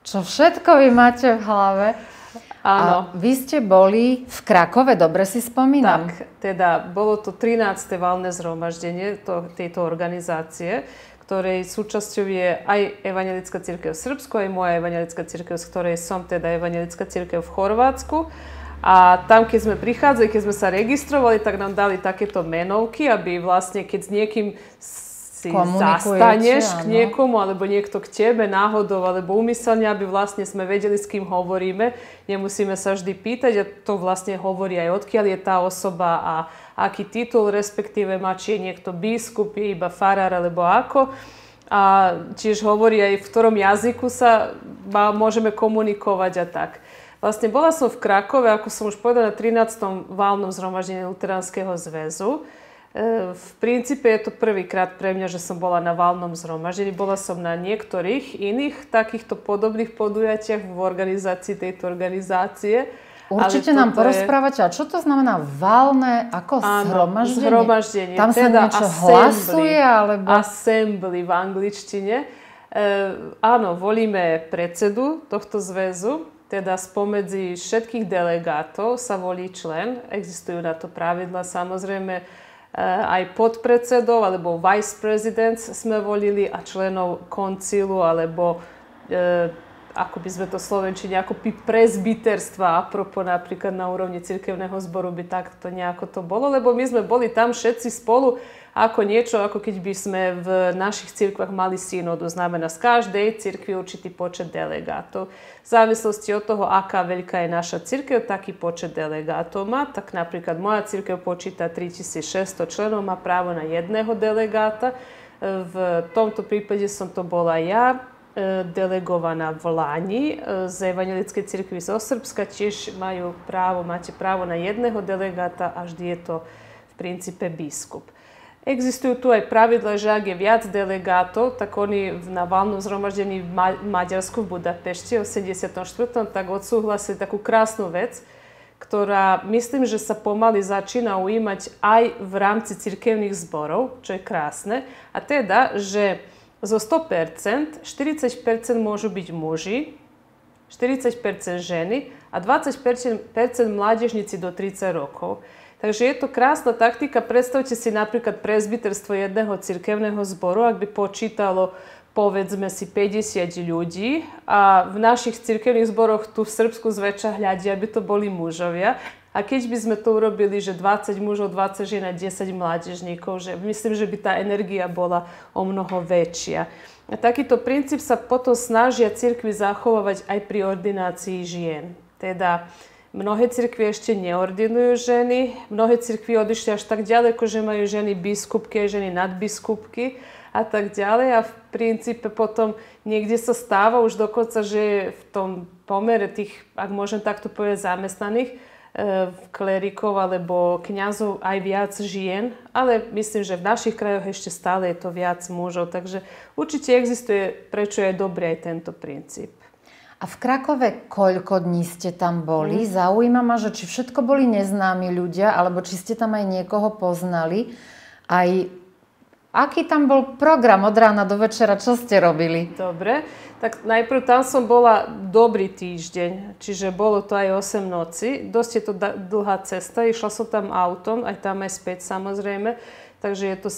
Čo všetko vy máte v hlave. Áno. A vy ste boli v Krakove, dobre si spomínam. Tak, teda bolo to 13. valné zhromaždenie tejto organizácie, ktorej súčasťou je aj Evangelická církev v Srbsku, aj moja Evangelická církev, z ktorej som teda Evangelická církev v Chorvátsku. A tam, keď sme prichádzali, keď sme sa registrovali, tak nám dali takéto menovky, aby vlastne, keď s niekým si zastaneš k niekomu, alebo niekto k tebe náhodou, alebo umyselne, aby vlastne sme vedeli, s kým hovoríme. Nemusíme sa vždy pýtať a to vlastne hovorí aj odkiaľ je tá osoba a aký titul respektíve má, či je niekto biskup, je iba farár alebo ako. A tiež hovorí aj v ktorom jazyku sa môžeme komunikovať a tak. Vlastne bola som v Krakove, ako som už povedala, na 13. válnom zhromaždení Luteránskeho zväzu. E, v princípe je to prvýkrát pre mňa, že som bola na valnom zhromaždení. Bola som na niektorých iných takýchto podobných podujatiach v organizácii tejto organizácie. Určite nám porozprávate, je... a čo to znamená válne ako Áno, zhromaždenie? zhromaždenie. Tam teda sa niečo assembly, hlasuje? Alebo... Assembly v angličtine. E, áno, volíme predsedu tohto zväzu teda spomedzi všetkých delegátov sa volí člen, existujú na to pravidla samozrejme, eh, aj podpredsedov alebo vice president sme volili a členov koncilu alebo e, ako by sme to slovenčili, ako by prezbiterstva, apropo napríklad na úrovni cirkevného zboru by takto nejako to bolo, lebo my sme boli tam všetci spolu ako niečo, ako keď by sme v našich cirkvách mali synodu. Znamená, z každej cirkvi určitý počet delegátov. V závislosti od toho, aká veľká je naša cirkev, taký počet delegátov má. Tak napríklad moja cirkev počíta 3600 členov, má právo na jedného delegáta. V tomto prípade som to bola ja, e, delegovaná v Lani e, z Evangelickej cirkvi zo Srbska, tiež majú právo, máte právo na jedného delegáta a vždy je to v princípe biskup. Existujú tu aj pravidla, že ak je viac delegátov, tak oni na valnom zhromaždení v Maďarsku v Budapešti v 84. tak odsúhlasili takú krásnu vec, ktorá myslím, že sa pomaly začína ujímať aj v rámci cirkevných zborov, čo je krásne. A teda, že zo 100%, 40% môžu byť muži, 40% ženy a 20% mládežníci do 30 rokov. Takže je to krásna taktika. Predstavte si napríklad prezbiterstvo jedného cirkevného zboru, ak by počítalo povedzme si 50 ľudí a v našich cirkevných zboroch tu v Srbsku zväčša hľadia by to boli mužovia. A keď by sme to urobili, že 20 mužov, 20 žien a 10 mládežníkov, že myslím, že by tá energia bola o mnoho väčšia. A takýto princíp sa potom snažia cirkvi zachovávať aj pri ordinácii žien. Teda Mnohé cirkvi ešte neordinujú ženy, mnohé cirkvi odišli až tak ďaleko, že majú ženy biskupky, a ženy nadbiskupky a tak ďalej a v princípe potom niekde sa stáva už dokonca, že v tom pomere tých, ak môžem takto povedať, zamestnaných, e, klerikov alebo kňazov aj viac žien, ale myslím, že v našich krajoch ešte stále je to viac mužov, takže určite existuje, prečo je dobrý aj tento princíp. A v Krakove koľko dní ste tam boli? Mm. Zaujíma ma, že či všetko boli neznámi ľudia, alebo či ste tam aj niekoho poznali. Aj aký tam bol program od rána do večera, čo ste robili? Dobre, tak najprv tam som bola dobrý týždeň, čiže bolo to aj 8 noci. Dosť je to dlhá cesta, išla som tam autom, aj tam aj späť samozrejme. Takže je to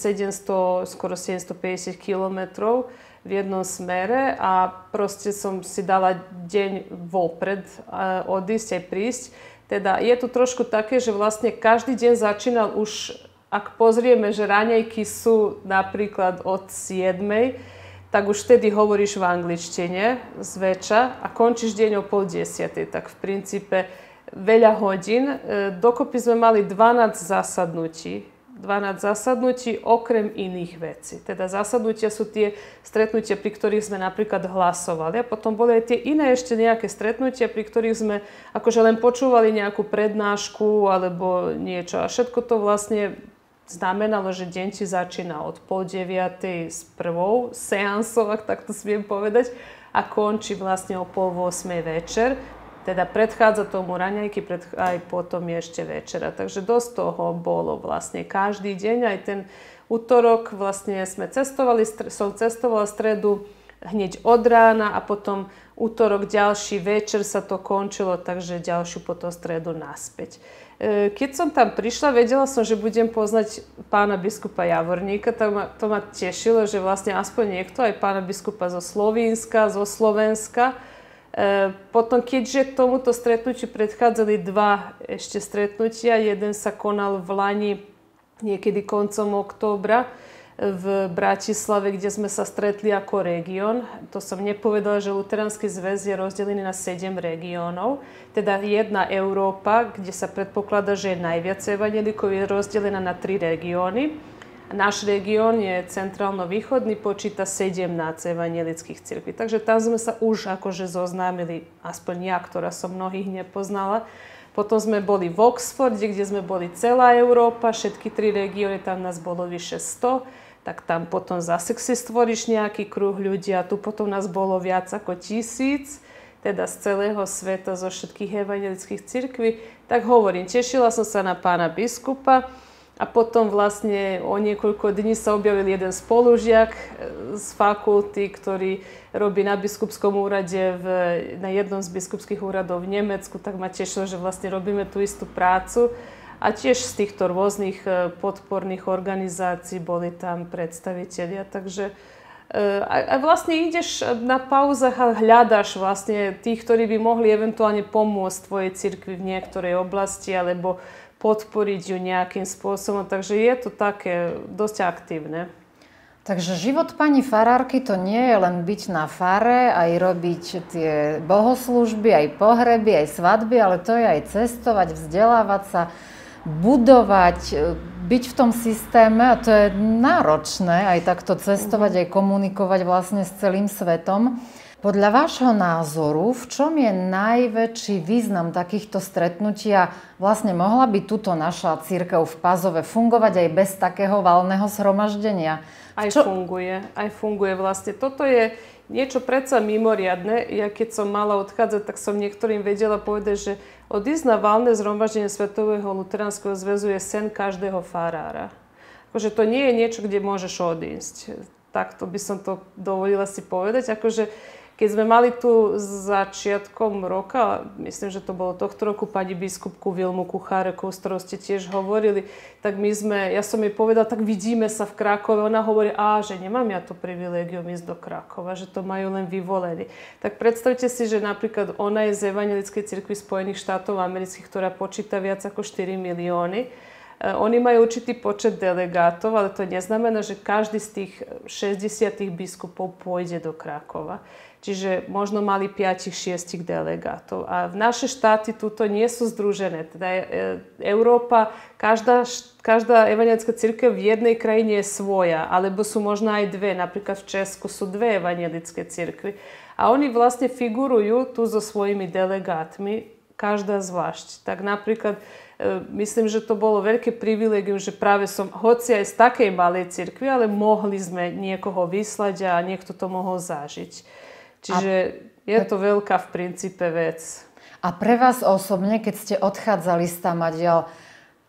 700, skoro 750 kilometrov v jednom smere a proste som si dala deň vopred e, odísť aj prísť. Teda je tu trošku také, že vlastne každý deň začínal už, ak pozrieme, že raňajky sú napríklad od 7 tak už vtedy hovoríš v angličtine zväčša a končíš deň o pol desiatej. Tak v princípe veľa hodín. E, dokopy sme mali 12 zasadnutí 12 zasadnutí okrem iných vecí. Teda zasadnutia sú tie stretnutia, pri ktorých sme napríklad hlasovali. A potom boli aj tie iné ešte nejaké stretnutia, pri ktorých sme akože len počúvali nejakú prednášku alebo niečo. A všetko to vlastne znamenalo, že deň ti začína od pol deviatej s prvou seansou, ak takto smiem povedať, a končí vlastne o pol 8 večer teda predchádza tomu raňajky, aj potom ešte večera. Takže dosť toho bolo vlastne každý deň. Aj ten útorok vlastne sme cestovali, som cestovala stredu hneď od rána a potom útorok ďalší večer sa to končilo, takže ďalšiu potom stredu naspäť. E, keď som tam prišla, vedela som, že budem poznať pána biskupa Javorníka, to ma, to ma tešilo, že vlastne aspoň niekto, aj pána biskupa zo Slovenska, zo Slovenska, E, potom, keďže k tomuto stretnutiu predchádzali dva ešte stretnutia, jeden sa konal v Lani niekedy koncom októbra e, v Bratislave, kde sme sa stretli ako región. To som nepovedala, že Luteránsky zväz je rozdelený na 7 regiónov. Teda jedna Európa, kde sa predpokladá, že je najviac evanelikov, je rozdelená na tri regióny. Náš región je centrálno-východný, počíta 17 evangelických cirkví. Takže tam sme sa už akože zoznámili, aspoň ja, ktorá som mnohých nepoznala. Potom sme boli v Oxforde, kde sme boli celá Európa, všetky tri regióny, tam nás bolo vyše 100 tak tam potom zase si stvoríš nejaký kruh ľudí a tu potom nás bolo viac ako tisíc teda z celého sveta, zo všetkých evangelických cirkví, tak hovorím, tešila som sa na pána biskupa, a potom vlastne o niekoľko dní sa objavil jeden spolužiak eh, z fakulty, ktorý robí na biskupskom úrade v, na jednom z biskupských úradov v Nemecku, tak ma tešilo, že vlastne robíme tú istú prácu. A tiež z týchto rôznych eh, podporných organizácií boli tam predstavitelia. Takže eh, a, vlastne ideš na pauzach a hľadaš vlastne tých, ktorí by mohli eventuálne pomôcť tvojej cirkvi v niektorej oblasti alebo podporiť ju nejakým spôsobom. Takže je to také dosť aktívne. Takže život pani farárky to nie je len byť na fare, aj robiť tie bohoslužby, aj pohreby, aj svadby, ale to je aj cestovať, vzdelávať sa, budovať, e, byť v tom systéme a to je náročné aj takto cestovať, mhm. aj komunikovať vlastne s celým svetom. Podľa vášho názoru, v čom je najväčší význam takýchto stretnutí a vlastne mohla by tuto naša církev v Pazove fungovať aj bez takého valného zhromaždenia? Aj čo... funguje, aj funguje vlastne. Toto je niečo predsa mimoriadne. Ja keď som mala odchádzať, tak som niektorým vedela povedať, že odísť na valné zhromaždenie Svetového luteránskeho zväzu je sen každého farára. Akože to nie je niečo, kde môžeš odísť. Takto by som to dovolila si povedať. Akože keď sme mali tu začiatkom roka, myslím, že to bolo tohto roku, pani biskupku Vilmu Kuchárekov, s ktorou ste tiež hovorili, tak my sme, ja som jej povedala, tak vidíme sa v Krakove. Ona hovorí, a že nemám ja to privilégium ísť do Krakova, že to majú len vyvolení. Tak predstavte si, že napríklad ona je z Evangelickej cirkvi Spojených štátov amerických, ktorá počíta viac ako 4 milióny. E, oni majú určitý počet delegátov, ale to neznamená, že každý z tých 60 biskupov pôjde do Krakova. Čiže možno mali 5-6 delegátov. A v naše štáty tuto nie sú združené. Teda je, e, Európa, každá, každá evangelická církev v jednej krajine je svoja, alebo sú možno aj dve. Napríklad v Česku sú dve evangelické církvy. A oni vlastne figurujú tu so svojimi delegátmi, každá zvlášť. Tak napríklad e, myslím, že to bolo veľké privilegium, že práve som, hoci aj z takej malej cirkvi, ale mohli sme niekoho vyslať a niekto to mohol zažiť. Čiže a... je to veľká v princípe vec. A pre vás osobne, keď ste odchádzali z tamadiaľ,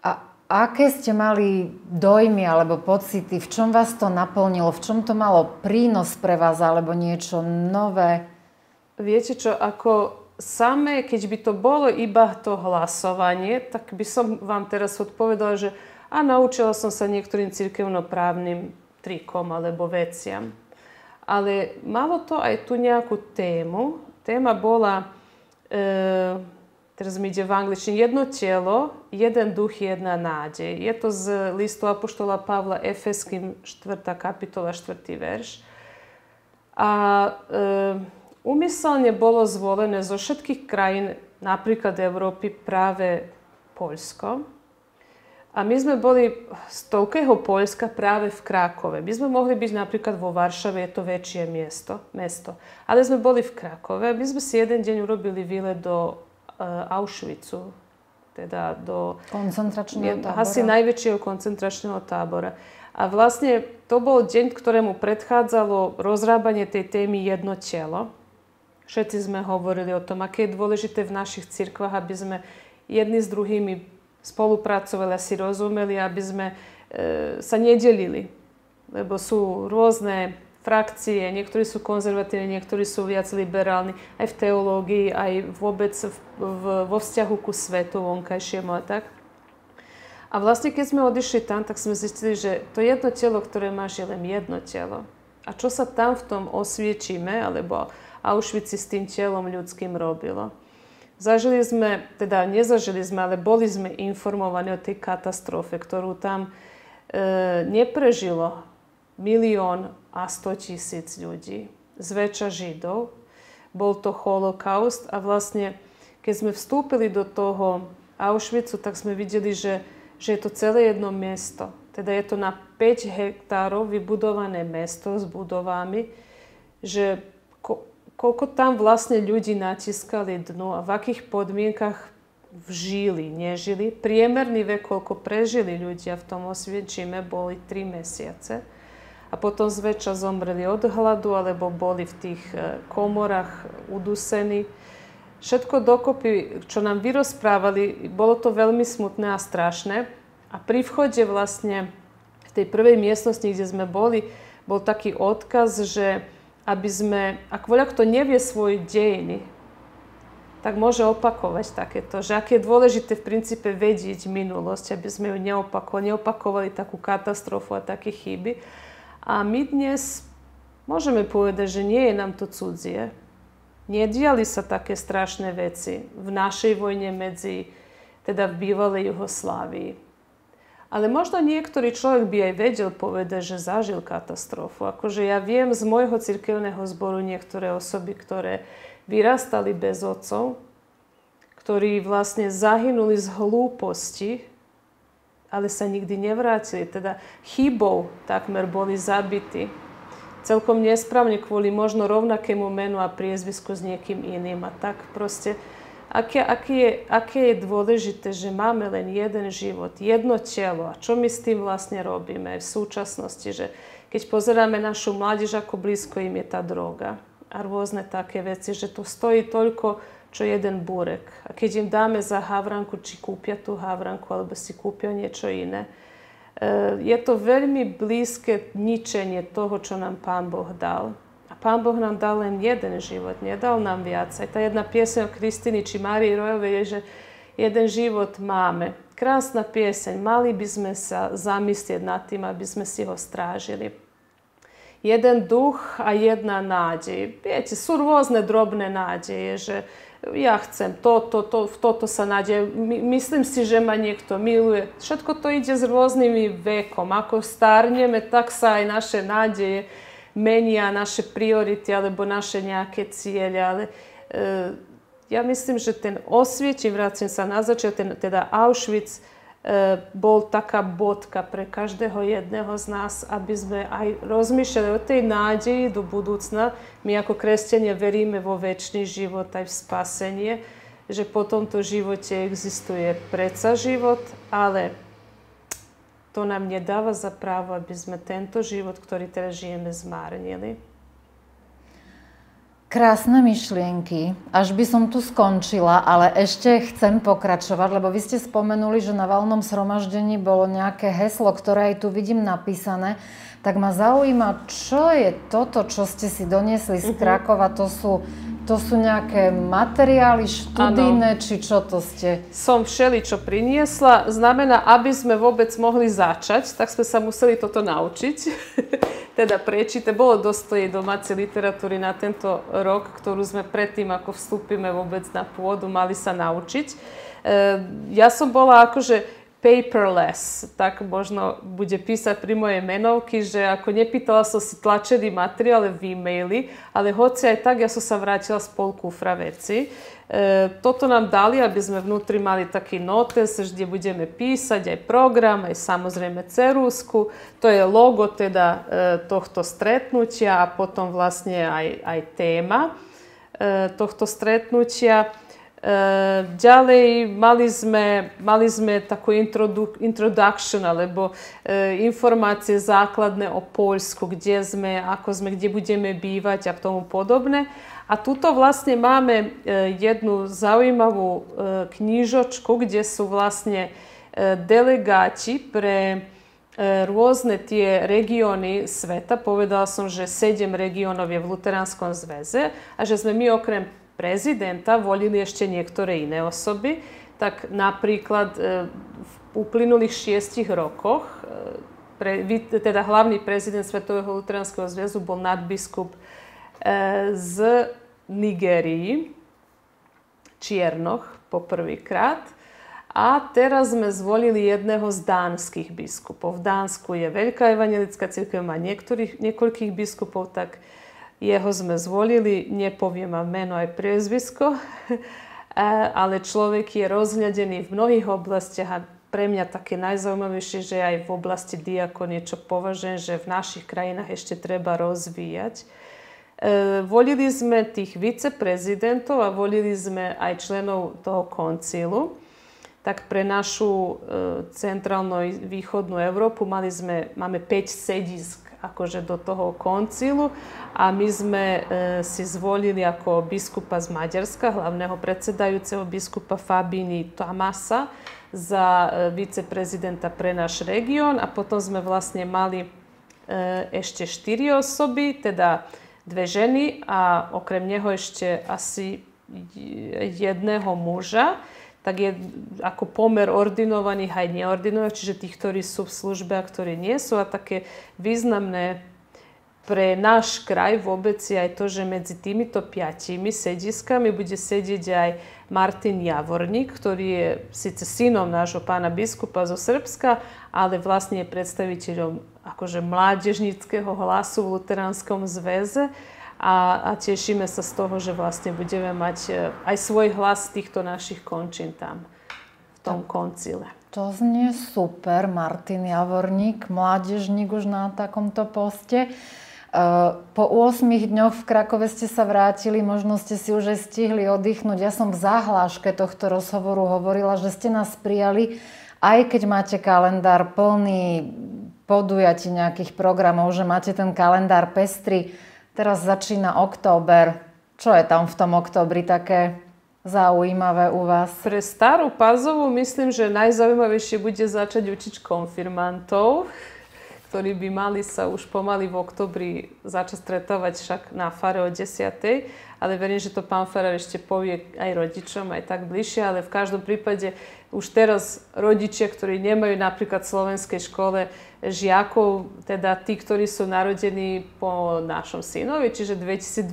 a aké ste mali dojmy alebo pocity? V čom vás to naplnilo? V čom to malo prínos pre vás alebo niečo nové? Viete čo, ako samé, keď by to bolo iba to hlasovanie, tak by som vám teraz odpovedala, že a naučila som sa niektorým církevnoprávnym trikom alebo veciam ali malo to aj tu nejakú temu. Tema bola, e, razmiđe v anglični, jedno telo, jedan duh, jedna nađe. Je to z listu apoštola Pavla Efeskim, štvrta kapitola, štvrti verš. A e, umiselnje bolo zvolene zo všetkých krajin, napríklad Evropi, prave Poljsko. A my sme boli z toľkého Poľska práve v Krákove. My sme mohli byť napríklad vo Varšave, je to väčšie miesto, mesto. Ale sme boli v Krákove. My sme si jeden deň urobili výlet do uh, Auschwitzu, teda do... Koncentračného tábora. Asi najväčšieho koncentračného tábora. A vlastne to bol deň, ktorému predchádzalo rozrábanie tej témy jedno telo. Všetci sme hovorili o tom, aké je dôležité v našich cirkvách, aby sme jedni s druhými spolupracovali, a si rozumeli, aby sme e, sa nedelili. Lebo sú rôzne frakcie, niektorí sú konzervatívni, niektorí sú viac liberálni, aj v teológii, aj vôbec v, v, vo vzťahu ku svetu vonkajšiemu a tak. A vlastne, keď sme odišli tam, tak sme zistili, že to jedno telo, ktoré máš, je len jedno telo. A čo sa tam v tom osviečíme, alebo Auschwitz s tým telom ľudským robilo? Zažili sme, teda nezažili sme, ale boli sme informovaní o tej katastrofe, ktorú tam e, neprežilo milión a sto tisíc ľudí, zväčša Židov. Bol to holokaust a vlastne, keď sme vstúpili do toho Auschwitzu, tak sme videli, že, že je to celé jedno mesto. Teda je to na 5 hektárov vybudované mesto s budovami, že koľko tam vlastne ľudí natiskali dno a v akých podmienkach žili, nežili. Priemerný vek, koľko prežili ľudia v tom osvienčime, boli 3 mesiace. A potom zväčša zomreli od hladu, alebo boli v tých e, komorách udusení. Všetko dokopy, čo nám vyrozprávali, bolo to veľmi smutné a strašné. A pri vchode vlastne v tej prvej miestnosti, kde sme boli, bol taký odkaz, že aby sme, ak voľa kto nevie svoje dejiny, tak môže opakovať takéto, že aké je dôležité v princípe vedieť minulosť, aby sme ju neopakovali, neopakovali takú katastrofu a také chyby. A my dnes môžeme povedať, že nie je nám to cudzie. Nediali sa také strašné veci v našej vojne medzi, teda v bývalej Jugoslávii. Ale možno niektorý človek by aj vedel povedať, že zažil katastrofu. Akože ja viem z môjho cirkevného zboru niektoré osoby, ktoré vyrastali bez otcov, ktorí vlastne zahynuli z hlúposti, ale sa nikdy nevrátili. Teda chybou takmer boli zabity. Celkom nesprávne kvôli možno rovnakému menu a priezvisku s niekým iným. A tak proste aké, aké, je, aké je dôležité, že máme len jeden život, jedno telo a čo my s tým vlastne robíme v súčasnosti, že keď pozeráme našu mládež, ako blízko im je tá droga a rôzne také veci, že to stojí toľko, čo jeden burek. A keď im dáme za havranku, či kúpia tú havranku, alebo si kúpia niečo iné, eh, je to veľmi blízke ničenie toho, čo nám Pán Boh dal. Pán Boh nám dal len jeden život, nedal nám viac. Aj Tá jedna pieseň o Kristini či Márii Rojovej je, že jeden život máme. Krásna pieseň, mali by sme sa zamyslieť nad tým, aby sme si ho strážili. Jeden duch a jedna nádej. Viete, sú rôzne drobné nádeje, že ja chcem toto, to, v toto sa nádej, myslím si, že ma niekto miluje. Všetko to ide s rôznymi vekom. Ako starneme, tak sa aj naše nádeje menia naše priority alebo naše nejaké cieľe, ale e, ja mislim, že ten osvijeć, i sa se na ten, teda Auschwitz, e, bol taká bodka pre každého jedného z nás, aby sme aj rozmýšľali o tej nádeji do budúcna. My ako kresťania veríme vo väčší život aj v spasenie, že po tomto živote existuje predsa život, ale to nam nedáva dava právo, aby sme tento život, ktorý teraz žijeme, zmárnili. Krásne myšlienky. Až by som tu skončila, ale ešte chcem pokračovať, lebo vy ste spomenuli, že na valnom sromaždení bolo nejaké heslo, ktoré aj tu vidím napísané. Tak ma zaujíma, čo je toto, čo ste si doniesli z mhm. Krakova. To sú to sú nejaké materiály študijné, ano. či čo to ste? Som čo priniesla. Znamená, aby sme vôbec mohli začať, tak sme sa museli toto naučiť. teda prečíte. Bolo dosť tej domácej literatúry na tento rok, ktorú sme predtým, ako vstúpime vôbec na pôdu, mali sa naučiť. E, ja som bola akože paperless, tak možno bude písať pri mojej menovky, že ako nepýtala som si tlačený materiál v e maily ale hoci aj tak ja som sa vrátila z kufra veci. E, toto nám dali, aby sme vnútri mali taký notes, kde budeme písať aj program, aj samozrejme cerusku. To je logo teda e, tohto stretnutia a potom vlastne aj, aj téma e, tohto stretnutia. Eh, ďalej mali sme, mali sme takú introduction alebo e, informácie základné o Poľsku, kde sme, ako sme, kde budeme bývať a tomu podobne. A tuto vlastne máme e, jednu zaujímavú e, knižočku, kde sú vlastne e, delegáti pre rôzne tie regióny sveta. Povedala som, že sedem regiónov je v Luteránskom zväze a že sme my okrem prezidenta volili ešte niektoré inne osoby. Tak napríklad e, v uplynulých šiestich rokoch e, pre, teda hlavný prezident Svetového luteránskeho zväzu bol nadbiskup e, z Nigerii, Čiernoch poprvýkrát. A teraz sme zvolili jedného z dánskych biskupov. V Dánsku je veľká evangelická církev, má niektorých, niekoľkých biskupov, tak jeho sme zvolili, nepoviem vám meno aj priezvisko, ale človek je rozhľadený v mnohých oblastiach a pre mňa také najzaujímavejšie, že aj v oblasti diako niečo považujem, že v našich krajinách ešte treba rozvíjať. E, volili sme tých viceprezidentov a volili sme aj členov toho koncilu. Tak pre našu e, centrálnu východnú Európu mali sme, máme 5 sedisk akože do toho koncilu a my sme e, si zvolili ako biskupa z Maďarska, hlavného predsedajúceho biskupa Fabini Tamasa za e, viceprezidenta pre náš región a potom sme vlastne mali e, ešte štyri osoby, teda dve ženy a okrem neho ešte asi jedného muža tak je ako pomer ordinovaných aj neordinovaných, čiže tých, ktorí sú v službe a ktorí nie sú. A také významné pre náš kraj vôbec je aj to, že medzi týmito piatimi sediskami bude sedieť aj Martin Javorník, ktorý je síce synom nášho pána biskupa zo Srbska, ale vlastne je predstaviteľom akože mládežnického hlasu v Luteránskom zväze a, a tešíme sa z toho, že vlastne budeme mať e, aj svoj hlas týchto našich končín tam, v tom koncile. To znie super, Martin Javorník, mládežník už na takomto poste. E, po 8 dňoch v Krakove ste sa vrátili, možno ste si už aj stihli oddychnúť. Ja som v záhláške tohto rozhovoru hovorila, že ste nás prijali, aj keď máte kalendár plný podujatí nejakých programov, že máte ten kalendár pestrý. Teraz začína október. Čo je tam v tom októbri také zaujímavé u vás? Pre starú Pazovu myslím, že najzaujímavejšie bude začať učiť konfirmantov, ktorí by mali sa už pomaly v oktobri začať stretávať však na fare o 10. Ale verím, že to pán Ferrar ešte povie aj rodičom, aj tak bližšie, ale v každom prípade už teraz rodičia, ktorí nemajú napríklad v slovenskej škole žiakov, teda tí, ktorí sú narodení po našom synovi, čiže 2012,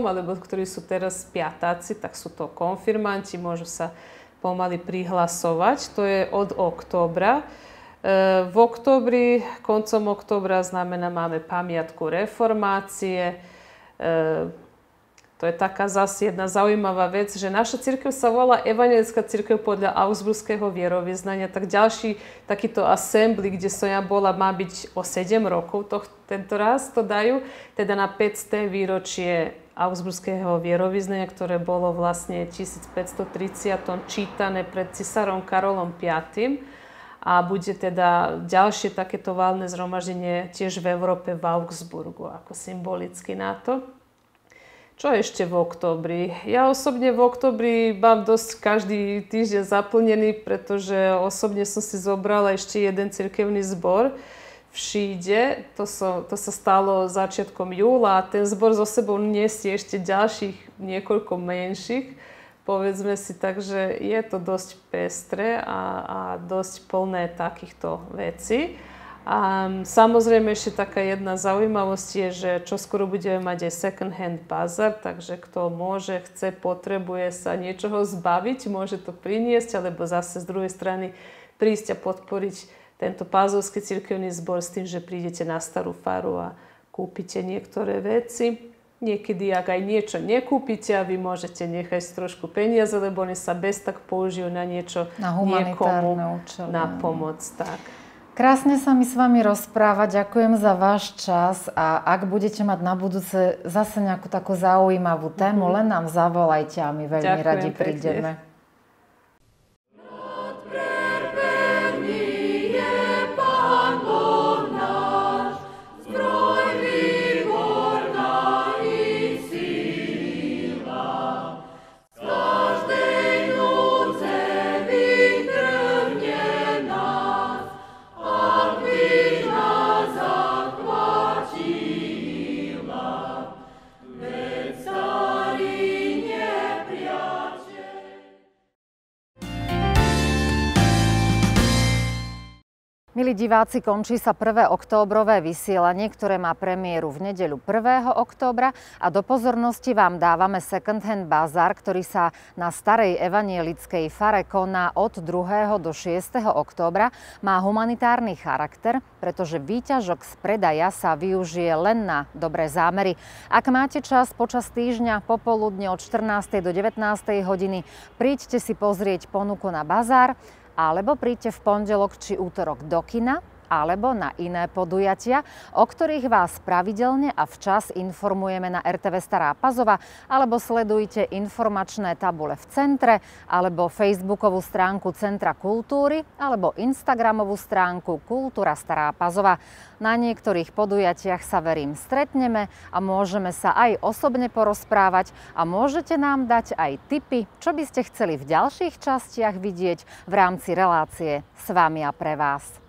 alebo ktorí sú teraz piatáci, tak sú to konfirmanti, môžu sa pomaly prihlasovať. To je od októbra. E, v oktobri, koncom oktobra znamená máme pamiatku reformácie, e, to je taká zase jedna zaujímavá vec, že naša církev sa volá Evangelická církev podľa Augsburského vierovýznania. Tak ďalší takýto assembly, kde som ja bola, má byť o 7 rokov, to, tento raz to dajú, teda na 5. výročie Augsburského vierovýznania, ktoré bolo vlastne 1530 čítané pred cisárom Karolom V. A bude teda ďalšie takéto válne zhromaždenie tiež v Európe v Augsburgu, ako symbolicky na to. Čo ešte v oktobri? Ja osobne v oktobri mám dosť každý týždeň zaplnený, pretože osobne som si zobrala ešte jeden cirkevný zbor v Šíde. To, so, to sa stalo začiatkom júla a ten zbor zo sebou nesie ešte ďalších niekoľko menších. Povedzme si tak, že je to dosť pestré a, a dosť plné takýchto vecí. A samozrejme ešte taká jedna zaujímavosť je, že čoskoro budeme mať aj second hand bazar, takže kto môže, chce, potrebuje sa niečoho zbaviť, môže to priniesť, alebo zase z druhej strany prísť a podporiť tento pázovský cirkevný zbor s tým, že prídete na starú faru a kúpite niektoré veci. Niekedy, ak aj niečo nekúpite a vy môžete nechať trošku peniaze, lebo oni sa bez tak použijú na niečo na niekomu účel, na pomoc. Tak. Krásne sa mi s vami rozpráva, ďakujem za váš čas a ak budete mať na budúce zase nejakú takú zaujímavú tému, mm-hmm. len nám zavolajte a my veľmi ďakujem radi prídeme. Pekne. diváci, končí sa prvé októbrové vysielanie, ktoré má premiéru v nedeľu 1. októbra a do pozornosti vám dávame Second Hand Bazar, ktorý sa na starej evanielickej fare koná od 2. do 6. októbra. Má humanitárny charakter, pretože výťažok z predaja sa využije len na dobré zámery. Ak máte čas počas týždňa popoludne od 14. do 19. hodiny, príďte si pozrieť ponuku na bazár alebo príďte v pondelok či útorok do kina alebo na iné podujatia, o ktorých vás pravidelne a včas informujeme na RTV Stará Pazova, alebo sledujte informačné tabule v centre, alebo facebookovú stránku Centra kultúry, alebo instagramovú stránku Kultúra Stará Pazova. Na niektorých podujatiach sa verím stretneme a môžeme sa aj osobne porozprávať a môžete nám dať aj tipy, čo by ste chceli v ďalších častiach vidieť v rámci relácie s vami a pre vás.